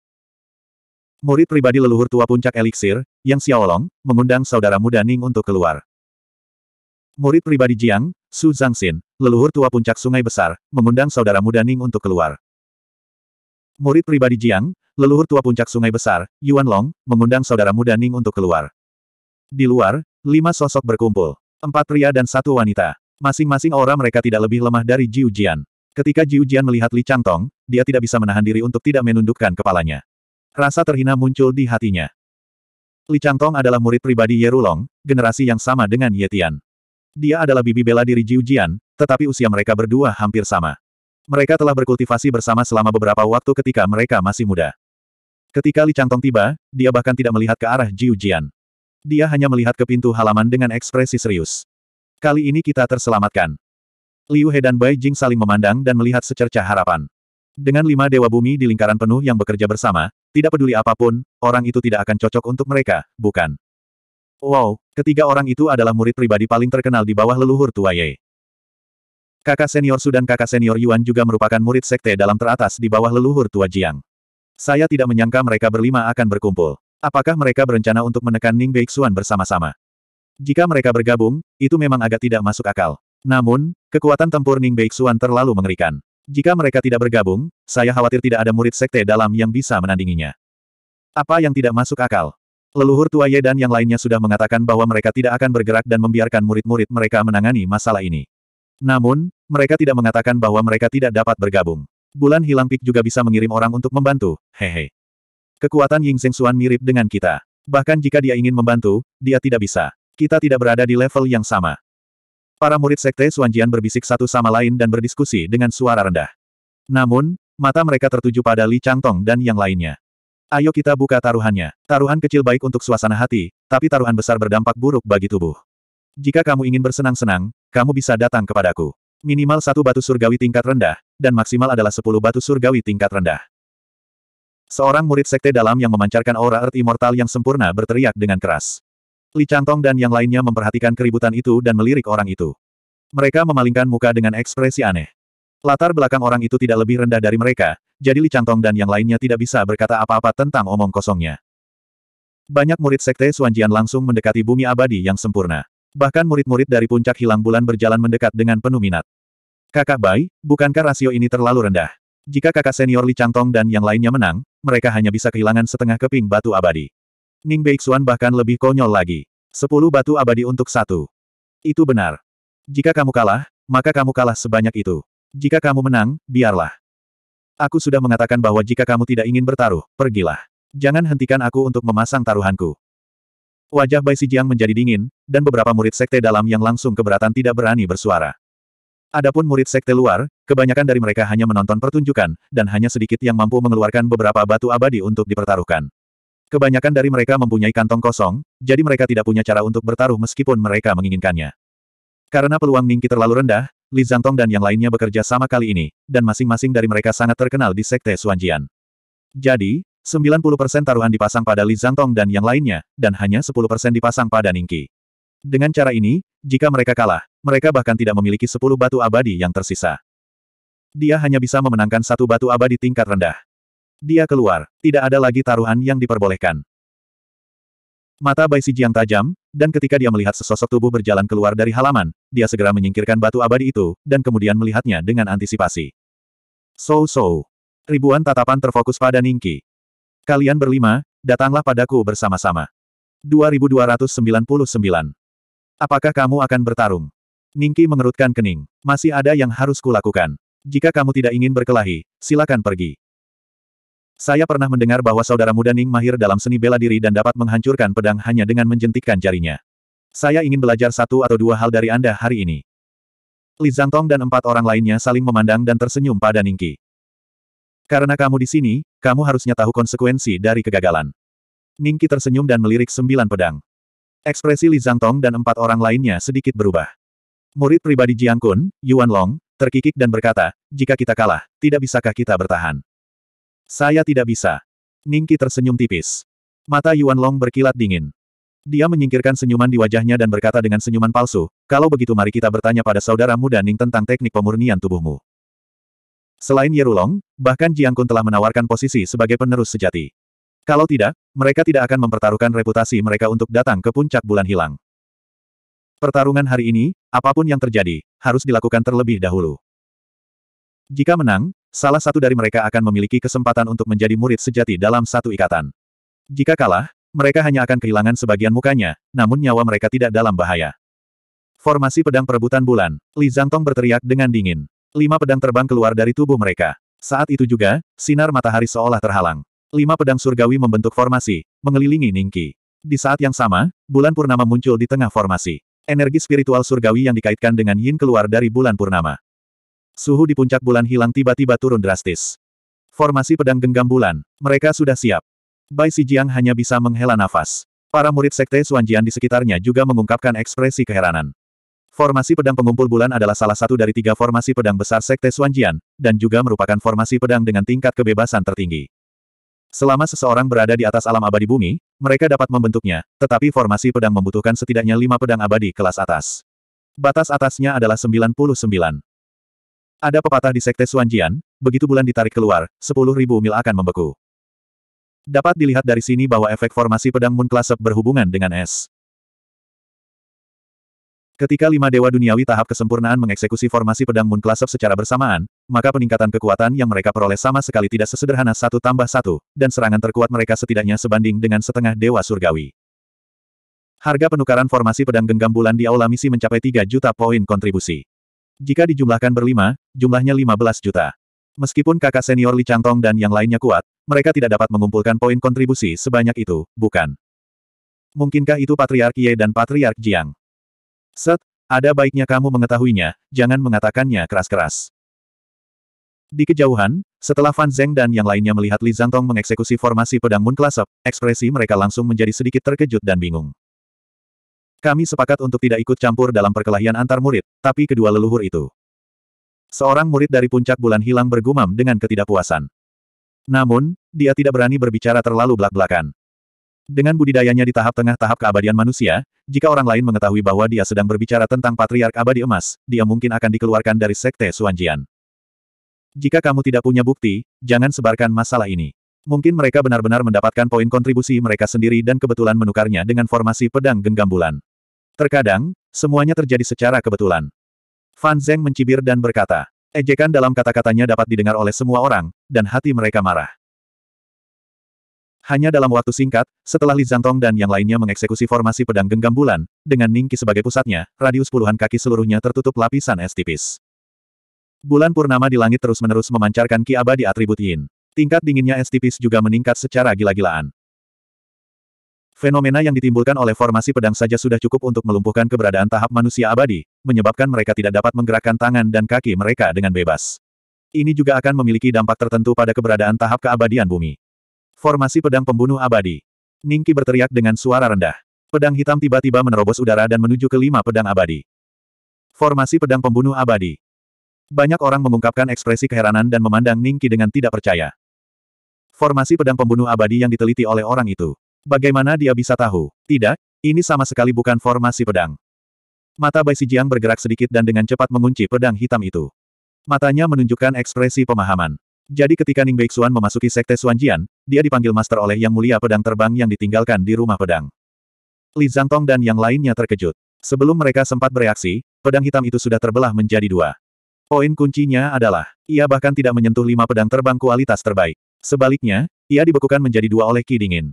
Murid pribadi leluhur tua puncak eliksir, Yang Xiaolong, mengundang saudara muda Ning untuk keluar. Murid pribadi Jiang, Su Zhangxin leluhur tua puncak sungai besar, mengundang saudara muda Ning untuk keluar. Murid pribadi Jiang, leluhur tua puncak sungai besar, Yuan Long, mengundang saudara muda Ning untuk keluar. Di luar, lima sosok berkumpul. Empat pria dan satu wanita. Masing-masing aura mereka tidak lebih lemah dari Jiu Jian. Ketika Jiu Jian melihat Li Changtong, dia tidak bisa menahan diri untuk tidak menundukkan kepalanya. Rasa terhina muncul di hatinya. Li Changtong adalah murid pribadi Yerulong, generasi yang sama dengan Yetian. Dia adalah bibi bela diri Jiu Jian, tetapi usia mereka berdua hampir sama. Mereka telah berkultivasi bersama selama beberapa waktu ketika mereka masih muda. Ketika Li Changtong tiba, dia bahkan tidak melihat ke arah Jiu Jian. Dia hanya melihat ke pintu halaman dengan ekspresi serius. Kali ini kita terselamatkan. Liu He dan Bai Jing saling memandang dan melihat secerca harapan. Dengan lima dewa bumi di lingkaran penuh yang bekerja bersama, tidak peduli apapun, orang itu tidak akan cocok untuk mereka, bukan? Wow, ketiga orang itu adalah murid pribadi paling terkenal di bawah leluhur tua Ye. Kakak senior Su dan kakak senior Yuan juga merupakan murid sekte dalam teratas di bawah leluhur tua Jiang. Saya tidak menyangka mereka berlima akan berkumpul. Apakah mereka berencana untuk menekan Ning Beixuan bersama-sama? Jika mereka bergabung, itu memang agak tidak masuk akal. Namun, kekuatan tempur Ning Beixuan terlalu mengerikan. Jika mereka tidak bergabung, saya khawatir tidak ada murid sekte dalam yang bisa menandinginya. Apa yang tidak masuk akal? Leluhur tua Ye dan yang lainnya sudah mengatakan bahwa mereka tidak akan bergerak dan membiarkan murid-murid mereka menangani masalah ini. Namun, mereka tidak mengatakan bahwa mereka tidak dapat bergabung. Bulan hilang pik juga bisa mengirim orang untuk membantu, hehe. Kekuatan Ying Xuan mirip dengan kita. Bahkan jika dia ingin membantu, dia tidak bisa. Kita tidak berada di level yang sama. Para murid sekte Suanjian berbisik satu sama lain dan berdiskusi dengan suara rendah. Namun, mata mereka tertuju pada Li Changtong dan yang lainnya. Ayo kita buka taruhannya. Taruhan kecil baik untuk suasana hati, tapi taruhan besar berdampak buruk bagi tubuh. Jika kamu ingin bersenang-senang, kamu bisa datang kepadaku. Minimal satu batu surgawi tingkat rendah, dan maksimal adalah sepuluh batu surgawi tingkat rendah. Seorang murid sekte dalam yang memancarkan aura Earth Immortal yang sempurna berteriak dengan keras. Li Changtong dan yang lainnya memperhatikan keributan itu dan melirik orang itu. Mereka memalingkan muka dengan ekspresi aneh. Latar belakang orang itu tidak lebih rendah dari mereka, jadi Li Changtong dan yang lainnya tidak bisa berkata apa-apa tentang omong kosongnya. Banyak murid sekte Suanjian langsung mendekati bumi abadi yang sempurna. Bahkan murid-murid dari puncak hilang bulan berjalan mendekat dengan penuh minat. Kakak Bai, bukankah rasio ini terlalu rendah? Jika kakak senior Li Changtong dan yang lainnya menang, mereka hanya bisa kehilangan setengah keping batu abadi. Ning Beixuan bahkan lebih konyol lagi. Sepuluh batu abadi untuk satu. Itu benar. Jika kamu kalah, maka kamu kalah sebanyak itu. Jika kamu menang, biarlah. Aku sudah mengatakan bahwa jika kamu tidak ingin bertaruh, pergilah. Jangan hentikan aku untuk memasang taruhanku. Wajah Bai Sijiang menjadi dingin, dan beberapa murid sekte dalam yang langsung keberatan tidak berani bersuara. Adapun murid sekte luar, kebanyakan dari mereka hanya menonton pertunjukan, dan hanya sedikit yang mampu mengeluarkan beberapa batu abadi untuk dipertaruhkan. Kebanyakan dari mereka mempunyai kantong kosong, jadi mereka tidak punya cara untuk bertaruh meskipun mereka menginginkannya. Karena peluang Ningki terlalu rendah, Li Zhangtong dan yang lainnya bekerja sama kali ini, dan masing-masing dari mereka sangat terkenal di sekte Suanjian. Jadi, 90% taruhan dipasang pada Li Zhangtong dan yang lainnya, dan hanya 10% dipasang pada Ningki. Dengan cara ini, jika mereka kalah, mereka bahkan tidak memiliki sepuluh batu abadi yang tersisa. Dia hanya bisa memenangkan satu batu abadi tingkat rendah. Dia keluar, tidak ada lagi taruhan yang diperbolehkan. Mata Bai yang tajam, dan ketika dia melihat sesosok tubuh berjalan keluar dari halaman, dia segera menyingkirkan batu abadi itu, dan kemudian melihatnya dengan antisipasi. So-so. Ribuan tatapan terfokus pada Ningki. Kalian berlima, datanglah padaku bersama-sama. 2299 Apakah kamu akan bertarung? Ningki mengerutkan kening. Masih ada yang harus kulakukan. Jika kamu tidak ingin berkelahi, silakan pergi. Saya pernah mendengar bahwa saudara muda Ning mahir dalam seni bela diri dan dapat menghancurkan pedang hanya dengan menjentikkan jarinya. Saya ingin belajar satu atau dua hal dari Anda hari ini. Li Zhangtong dan empat orang lainnya saling memandang dan tersenyum pada Ningki. Karena kamu di sini, kamu harusnya tahu konsekuensi dari kegagalan. Ningki tersenyum dan melirik sembilan pedang. Ekspresi Li Zhangtong dan empat orang lainnya sedikit berubah. Murid pribadi Jiang Kun, Yuan Long, terkikik dan berkata, jika kita kalah, tidak bisakah kita bertahan? Saya tidak bisa. Ningki tersenyum tipis. Mata Yuan Long berkilat dingin. Dia menyingkirkan senyuman di wajahnya dan berkata dengan senyuman palsu, kalau begitu mari kita bertanya pada saudaramu Ning tentang teknik pemurnian tubuhmu. Selain Yerulong, bahkan Jiang Kun telah menawarkan posisi sebagai penerus sejati. Kalau tidak, mereka tidak akan mempertaruhkan reputasi mereka untuk datang ke puncak bulan hilang. Pertarungan hari ini, apapun yang terjadi, harus dilakukan terlebih dahulu. Jika menang, salah satu dari mereka akan memiliki kesempatan untuk menjadi murid sejati dalam satu ikatan. Jika kalah, mereka hanya akan kehilangan sebagian mukanya, namun nyawa mereka tidak dalam bahaya. Formasi pedang perebutan bulan, Li Zhangtong berteriak dengan dingin. Lima pedang terbang keluar dari tubuh mereka. Saat itu juga, sinar matahari seolah terhalang. Lima pedang surgawi membentuk formasi, mengelilingi Ningki. Di saat yang sama, bulan purnama muncul di tengah formasi. Energi spiritual surgawi yang dikaitkan dengan yin keluar dari bulan purnama. Suhu di puncak bulan hilang tiba-tiba turun drastis. Formasi pedang genggam bulan, mereka sudah siap. Bai Sijiang hanya bisa menghela nafas. Para murid sekte Suanjian di sekitarnya juga mengungkapkan ekspresi keheranan. Formasi pedang pengumpul bulan adalah salah satu dari tiga formasi pedang besar sekte Suanjian, dan juga merupakan formasi pedang dengan tingkat kebebasan tertinggi. Selama seseorang berada di atas alam abadi bumi, mereka dapat membentuknya, tetapi formasi pedang membutuhkan setidaknya lima pedang abadi kelas atas. Batas atasnya adalah 99. Ada pepatah di Sekte Suanjian, begitu bulan ditarik keluar, 10.000 mil akan membeku. Dapat dilihat dari sini bahwa efek formasi pedang Moon Classep berhubungan dengan es. Ketika lima dewa duniawi tahap kesempurnaan mengeksekusi formasi pedang Moon Class secara bersamaan, maka peningkatan kekuatan yang mereka peroleh sama sekali tidak sesederhana satu tambah satu, dan serangan terkuat mereka setidaknya sebanding dengan setengah dewa surgawi. Harga penukaran formasi pedang genggam bulan di aula misi mencapai 3 juta poin kontribusi. Jika dijumlahkan berlima, jumlahnya 15 juta. Meskipun kakak senior Li Changtong dan yang lainnya kuat, mereka tidak dapat mengumpulkan poin kontribusi sebanyak itu, bukan? Mungkinkah itu Patriark Ye dan Patriark Jiang? Set, ada baiknya kamu mengetahuinya, jangan mengatakannya keras-keras. Di kejauhan, setelah Fan Zeng dan yang lainnya melihat Li Zhangtong mengeksekusi formasi pedang Moon Up, ekspresi mereka langsung menjadi sedikit terkejut dan bingung. Kami sepakat untuk tidak ikut campur dalam perkelahian antar murid, tapi kedua leluhur itu. Seorang murid dari puncak bulan hilang bergumam dengan ketidakpuasan. Namun, dia tidak berani berbicara terlalu belak-belakan. Dengan budidayanya di tahap tengah-tahap keabadian manusia, jika orang lain mengetahui bahwa dia sedang berbicara tentang patriark abadi emas, dia mungkin akan dikeluarkan dari sekte Suanjian. Jika kamu tidak punya bukti, jangan sebarkan masalah ini. Mungkin mereka benar-benar mendapatkan poin kontribusi mereka sendiri dan kebetulan menukarnya dengan formasi pedang genggam bulan. Terkadang, semuanya terjadi secara kebetulan. Fan Zeng mencibir dan berkata, ejekan dalam kata-katanya dapat didengar oleh semua orang, dan hati mereka marah. Hanya dalam waktu singkat, setelah Li Zantong dan yang lainnya mengeksekusi formasi pedang genggam bulan, dengan Qi sebagai pusatnya, radius puluhan kaki seluruhnya tertutup lapisan es tipis. Bulan purnama di langit terus-menerus memancarkan ki abadi atribut Yin. Tingkat dinginnya es tipis juga meningkat secara gila-gilaan. Fenomena yang ditimbulkan oleh formasi pedang saja sudah cukup untuk melumpuhkan keberadaan tahap manusia abadi, menyebabkan mereka tidak dapat menggerakkan tangan dan kaki mereka dengan bebas. Ini juga akan memiliki dampak tertentu pada keberadaan tahap keabadian bumi. Formasi pedang pembunuh abadi. Ningki berteriak dengan suara rendah. Pedang hitam tiba-tiba menerobos udara dan menuju ke lima pedang abadi. Formasi pedang pembunuh abadi. Banyak orang mengungkapkan ekspresi keheranan dan memandang Ningki dengan tidak percaya. Formasi pedang pembunuh abadi yang diteliti oleh orang itu. Bagaimana dia bisa tahu? Tidak, ini sama sekali bukan formasi pedang. Mata Bai Sijiang bergerak sedikit dan dengan cepat mengunci pedang hitam itu. Matanya menunjukkan ekspresi pemahaman. Jadi ketika Ning Beixuan memasuki sekte Suanjian, dia dipanggil master oleh Yang Mulia Pedang Terbang yang ditinggalkan di rumah pedang. Li Zhangtong dan yang lainnya terkejut. Sebelum mereka sempat bereaksi, pedang hitam itu sudah terbelah menjadi dua. Poin kuncinya adalah, ia bahkan tidak menyentuh lima pedang terbang kualitas terbaik. Sebaliknya, ia dibekukan menjadi dua oleh Ki Dingin.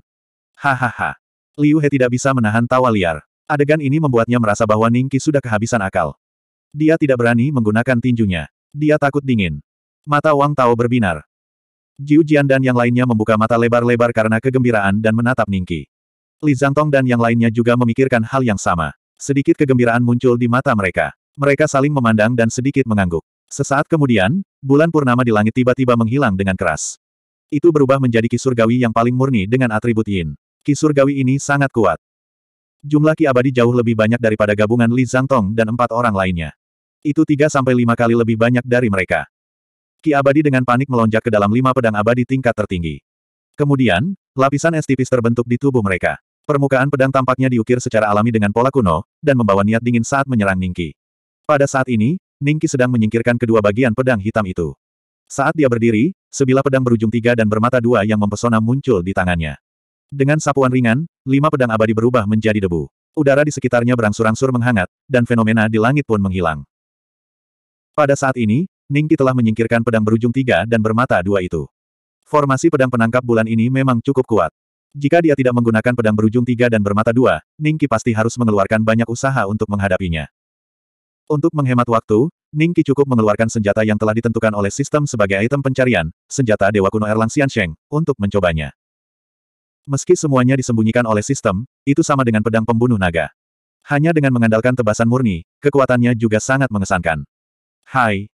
Hahaha. Liu He tidak bisa menahan tawa liar. Adegan ini membuatnya merasa bahwa Ning Ningki sudah kehabisan akal. Dia tidak berani menggunakan tinjunya. Dia takut dingin. Mata Wang Tao berbinar. Jiu Jian dan yang lainnya membuka mata lebar-lebar karena kegembiraan dan menatap Ningki. Li Zhangtong dan yang lainnya juga memikirkan hal yang sama. Sedikit kegembiraan muncul di mata mereka. Mereka saling memandang dan sedikit mengangguk. Sesaat kemudian, bulan purnama di langit tiba-tiba menghilang dengan keras. Itu berubah menjadi ki surgawi yang paling murni dengan atribut yin. Ki surgawi ini sangat kuat. Jumlah ki abadi jauh lebih banyak daripada gabungan Li Zhangtong dan empat orang lainnya. Itu tiga sampai lima kali lebih banyak dari mereka. Ki abadi dengan panik melonjak ke dalam lima pedang abadi tingkat tertinggi. Kemudian, lapisan es tipis terbentuk di tubuh mereka. Permukaan pedang tampaknya diukir secara alami dengan pola kuno, dan membawa niat dingin saat menyerang Ningki. Pada saat ini, Ningki sedang menyingkirkan kedua bagian pedang hitam itu. Saat dia berdiri, sebilah pedang berujung tiga dan bermata dua yang mempesona muncul di tangannya. Dengan sapuan ringan, lima pedang abadi berubah menjadi debu. Udara di sekitarnya berangsur-angsur menghangat, dan fenomena di langit pun menghilang. Pada saat ini, Ningki telah menyingkirkan pedang berujung tiga dan bermata dua itu. Formasi pedang penangkap bulan ini memang cukup kuat. Jika dia tidak menggunakan pedang berujung tiga dan bermata dua, Ningki pasti harus mengeluarkan banyak usaha untuk menghadapinya. Untuk menghemat waktu, Ningki cukup mengeluarkan senjata yang telah ditentukan oleh sistem sebagai item pencarian, senjata Dewa Kuno Erlang Xiansheng, untuk mencobanya. Meski semuanya disembunyikan oleh sistem, itu sama dengan pedang pembunuh naga. Hanya dengan mengandalkan tebasan murni, kekuatannya juga sangat mengesankan. Hai,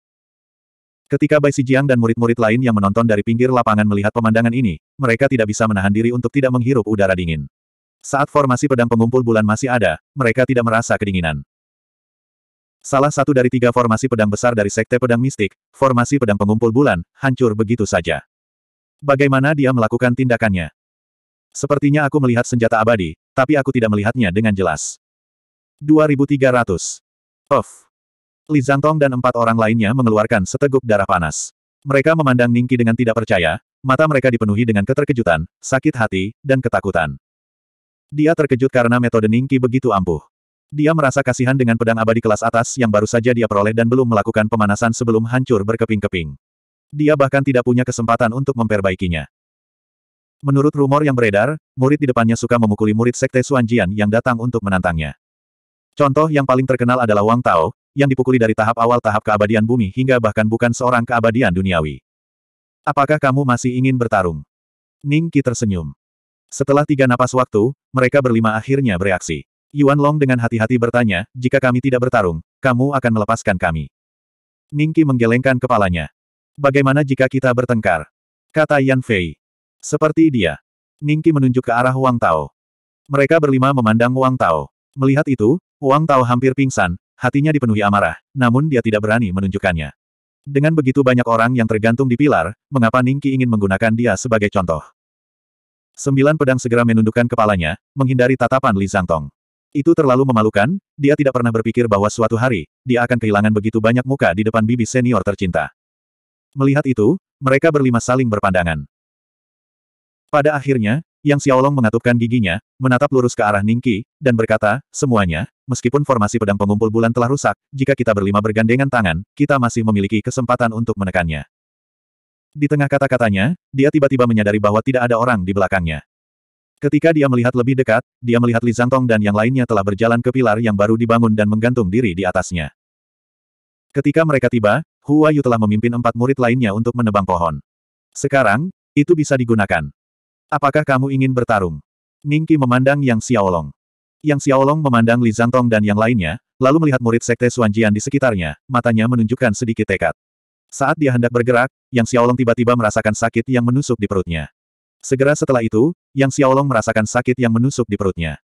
Ketika Bai Sijiang dan murid-murid lain yang menonton dari pinggir lapangan melihat pemandangan ini, mereka tidak bisa menahan diri untuk tidak menghirup udara dingin. Saat formasi pedang pengumpul bulan masih ada, mereka tidak merasa kedinginan. Salah satu dari tiga formasi pedang besar dari Sekte Pedang Mistik, formasi pedang pengumpul bulan, hancur begitu saja. Bagaimana dia melakukan tindakannya? Sepertinya aku melihat senjata abadi, tapi aku tidak melihatnya dengan jelas. 2300. Off. Li Zantong dan empat orang lainnya mengeluarkan seteguk darah panas. Mereka memandang Ningki dengan tidak percaya, mata mereka dipenuhi dengan keterkejutan, sakit hati, dan ketakutan. Dia terkejut karena metode Ningki begitu ampuh. Dia merasa kasihan dengan pedang abadi kelas atas yang baru saja dia peroleh dan belum melakukan pemanasan sebelum hancur berkeping-keping. Dia bahkan tidak punya kesempatan untuk memperbaikinya. Menurut rumor yang beredar, murid di depannya suka memukuli murid sekte Suanjian yang datang untuk menantangnya. Contoh yang paling terkenal adalah Wang Tao, yang dipukuli dari tahap awal tahap keabadian bumi hingga bahkan bukan seorang keabadian duniawi. Apakah kamu masih ingin bertarung? Ning Qi tersenyum. Setelah tiga napas waktu, mereka berlima akhirnya bereaksi. Yuan Long dengan hati-hati bertanya, jika kami tidak bertarung, kamu akan melepaskan kami. Ning Qi menggelengkan kepalanya. Bagaimana jika kita bertengkar? Kata Yan Fei. Seperti dia. Ning Qi menunjuk ke arah Wang Tao. Mereka berlima memandang Wang Tao. Melihat itu, Wang Tao hampir pingsan, hatinya dipenuhi amarah, namun dia tidak berani menunjukkannya. Dengan begitu banyak orang yang tergantung di pilar, mengapa Ningki ingin menggunakan dia sebagai contoh? Sembilan pedang segera menundukkan kepalanya, menghindari tatapan Li Zhangtong. Itu terlalu memalukan, dia tidak pernah berpikir bahwa suatu hari, dia akan kehilangan begitu banyak muka di depan bibi senior tercinta. Melihat itu, mereka berlima saling berpandangan. Pada akhirnya, yang Xiaolong mengatupkan giginya, menatap lurus ke arah Ningqi, dan berkata, semuanya, meskipun formasi pedang pengumpul bulan telah rusak, jika kita berlima bergandengan tangan, kita masih memiliki kesempatan untuk menekannya. Di tengah kata-katanya, dia tiba-tiba menyadari bahwa tidak ada orang di belakangnya. Ketika dia melihat lebih dekat, dia melihat Li Zhangtong dan yang lainnya telah berjalan ke pilar yang baru dibangun dan menggantung diri di atasnya. Ketika mereka tiba, Hua Yu telah memimpin empat murid lainnya untuk menebang pohon. Sekarang, itu bisa digunakan. Apakah kamu ingin bertarung? Ningki memandang Yang Xiaolong. Yang Xiaolong memandang Li Zhangtong dan yang lainnya, lalu melihat murid sekte Suanjian di sekitarnya, matanya menunjukkan sedikit tekad. Saat dia hendak bergerak, Yang Xiaolong tiba-tiba merasakan sakit yang menusuk di perutnya. Segera setelah itu, Yang Xiaolong merasakan sakit yang menusuk di perutnya.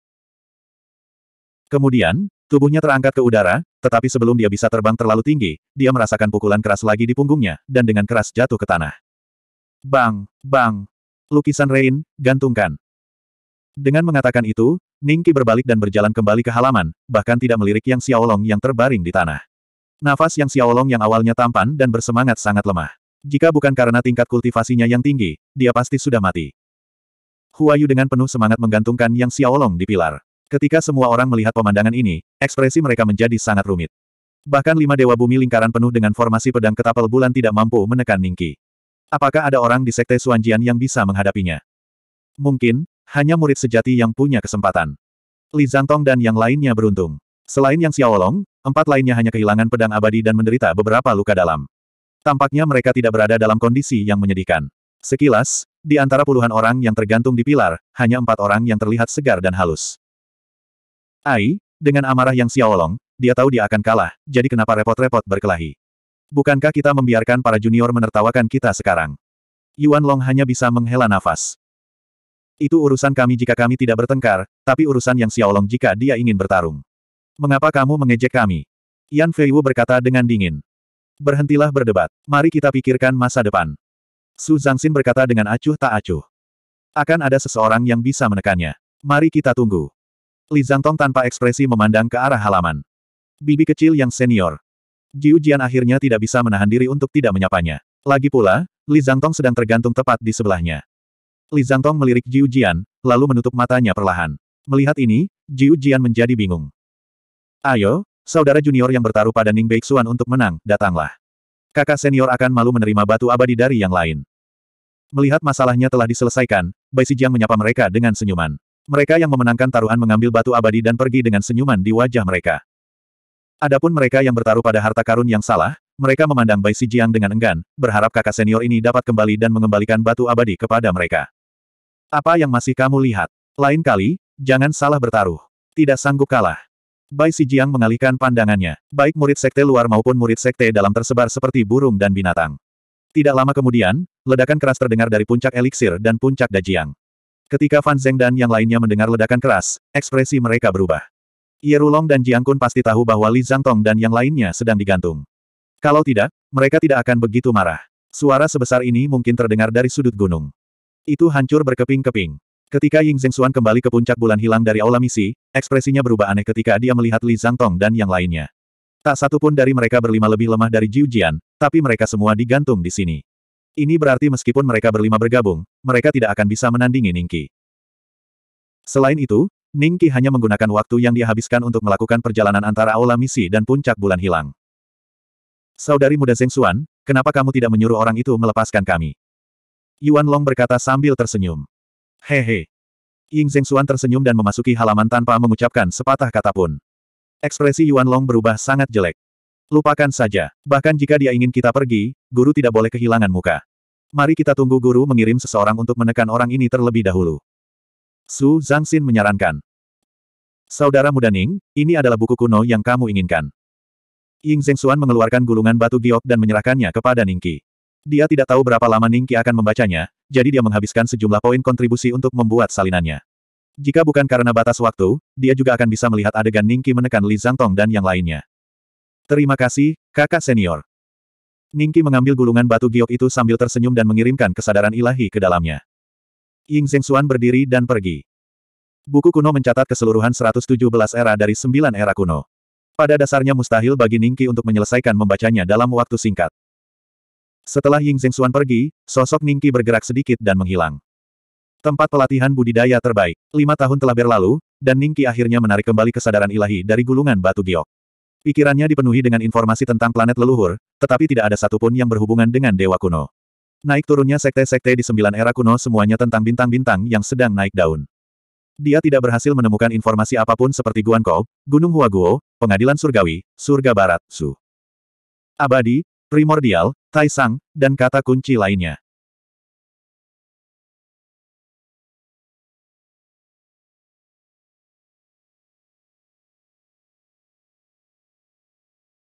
Kemudian, tubuhnya terangkat ke udara, tetapi sebelum dia bisa terbang terlalu tinggi, dia merasakan pukulan keras lagi di punggungnya, dan dengan keras jatuh ke tanah. Bang, bang, lukisan Rain, gantungkan. Dengan mengatakan itu, Ningki berbalik dan berjalan kembali ke halaman, bahkan tidak melirik Yang Xiaolong yang terbaring di tanah. Nafas Yang Xiaolong yang awalnya tampan dan bersemangat sangat lemah. Jika bukan karena tingkat kultivasinya yang tinggi, dia pasti sudah mati. Huayu dengan penuh semangat menggantungkan Yang Xiaolong di pilar. Ketika semua orang melihat pemandangan ini, ekspresi mereka menjadi sangat rumit. Bahkan lima dewa bumi lingkaran penuh dengan formasi pedang ketapel bulan tidak mampu menekan Ningki. Apakah ada orang di Sekte Suanjian yang bisa menghadapinya? Mungkin, hanya murid sejati yang punya kesempatan. Li Zangtong dan yang lainnya beruntung. Selain yang Xiaolong, empat lainnya hanya kehilangan pedang abadi dan menderita beberapa luka dalam. Tampaknya mereka tidak berada dalam kondisi yang menyedihkan. Sekilas, di antara puluhan orang yang tergantung di pilar, hanya empat orang yang terlihat segar dan halus. Ai, dengan amarah yang Xiaolong, dia tahu dia akan kalah, jadi kenapa repot-repot berkelahi. Bukankah kita membiarkan para junior menertawakan kita sekarang? Yuan Long hanya bisa menghela nafas. Itu urusan kami jika kami tidak bertengkar, tapi urusan yang Xiaolong jika dia ingin bertarung. Mengapa kamu mengejek kami? Yan Feiwu berkata dengan dingin. Berhentilah berdebat. Mari kita pikirkan masa depan. Su Zangxin berkata dengan acuh tak acuh. Akan ada seseorang yang bisa menekannya. Mari kita tunggu. Li Zhangtong tanpa ekspresi memandang ke arah halaman. Bibi kecil yang senior, Jiu Jian akhirnya tidak bisa menahan diri untuk tidak menyapanya. Lagi pula, Li Zhangtong sedang tergantung tepat di sebelahnya. Li Zhangtong melirik Jiu Jian, lalu menutup matanya perlahan. Melihat ini, Jiu Jian menjadi bingung. Ayo, saudara junior yang bertaruh pada Ning Beixuan untuk menang, datanglah. Kakak senior akan malu menerima batu abadi dari yang lain. Melihat masalahnya telah diselesaikan, Bai Sijiang menyapa mereka dengan senyuman. Mereka yang memenangkan taruhan mengambil batu abadi dan pergi dengan senyuman di wajah mereka. Adapun mereka yang bertaruh pada harta karun yang salah, mereka memandang Bai Sijiang dengan enggan, berharap kakak senior ini dapat kembali dan mengembalikan batu abadi kepada mereka. Apa yang masih kamu lihat? Lain kali, jangan salah bertaruh. Tidak sanggup kalah. Bai Sijiang mengalihkan pandangannya, baik murid sekte luar maupun murid sekte dalam tersebar seperti burung dan binatang. Tidak lama kemudian, ledakan keras terdengar dari puncak eliksir dan puncak dajiang. Ketika Fan Zeng dan yang lainnya mendengar ledakan keras, ekspresi mereka berubah. Yerulong dan Jiang Kun pasti tahu bahwa Li Tong dan yang lainnya sedang digantung. Kalau tidak, mereka tidak akan begitu marah. Suara sebesar ini mungkin terdengar dari sudut gunung. Itu hancur berkeping-keping. Ketika Ying Xuan kembali ke puncak bulan hilang dari aula misi, ekspresinya berubah aneh ketika dia melihat Li Tong dan yang lainnya. Tak satu pun dari mereka berlima lebih lemah dari Jiu Jian, tapi mereka semua digantung di sini. Ini berarti meskipun mereka berlima bergabung, mereka tidak akan bisa menandingi Ningqi. Selain itu, Ning Qi hanya menggunakan waktu yang dia habiskan untuk melakukan perjalanan antara aula misi dan puncak bulan hilang. Saudari muda Zeng Xuan, kenapa kamu tidak menyuruh orang itu melepaskan kami? Yuan Long berkata sambil tersenyum. Hehe. Ying Zeng Xuan tersenyum dan memasuki halaman tanpa mengucapkan sepatah kata pun. Ekspresi Yuan Long berubah sangat jelek. Lupakan saja. Bahkan jika dia ingin kita pergi, guru tidak boleh kehilangan muka. Mari kita tunggu guru mengirim seseorang untuk menekan orang ini terlebih dahulu. Su Zangxin menyarankan. Saudara muda Ning, ini adalah buku kuno yang kamu inginkan. Ying Zhengxuan mengeluarkan gulungan batu giok dan menyerahkannya kepada Ningqi. Dia tidak tahu berapa lama Ningqi akan membacanya, jadi dia menghabiskan sejumlah poin kontribusi untuk membuat salinannya. Jika bukan karena batas waktu, dia juga akan bisa melihat adegan Ningqi menekan Li Zhangtong dan yang lainnya. Terima kasih, kakak senior. Ningqi mengambil gulungan batu giok itu sambil tersenyum dan mengirimkan kesadaran ilahi ke dalamnya. Ying Zhengxuan berdiri dan pergi. Buku kuno mencatat keseluruhan 117 era dari 9 era kuno. Pada dasarnya mustahil bagi Ningqi untuk menyelesaikan membacanya dalam waktu singkat. Setelah Ying Zhengxuan pergi, sosok Ningqi bergerak sedikit dan menghilang. Tempat pelatihan budidaya terbaik. Lima tahun telah berlalu, dan Ningqi akhirnya menarik kembali kesadaran ilahi dari gulungan batu giok. Pikirannya dipenuhi dengan informasi tentang planet leluhur, tetapi tidak ada satupun yang berhubungan dengan dewa kuno. Naik turunnya sekte-sekte di sembilan era kuno semuanya tentang bintang-bintang yang sedang naik daun. Dia tidak berhasil menemukan informasi apapun seperti Guangkou, Gunung Huaguo, Pengadilan Surgawi, Surga Barat, Su. Abadi, Primordial, Taisang, dan kata kunci lainnya.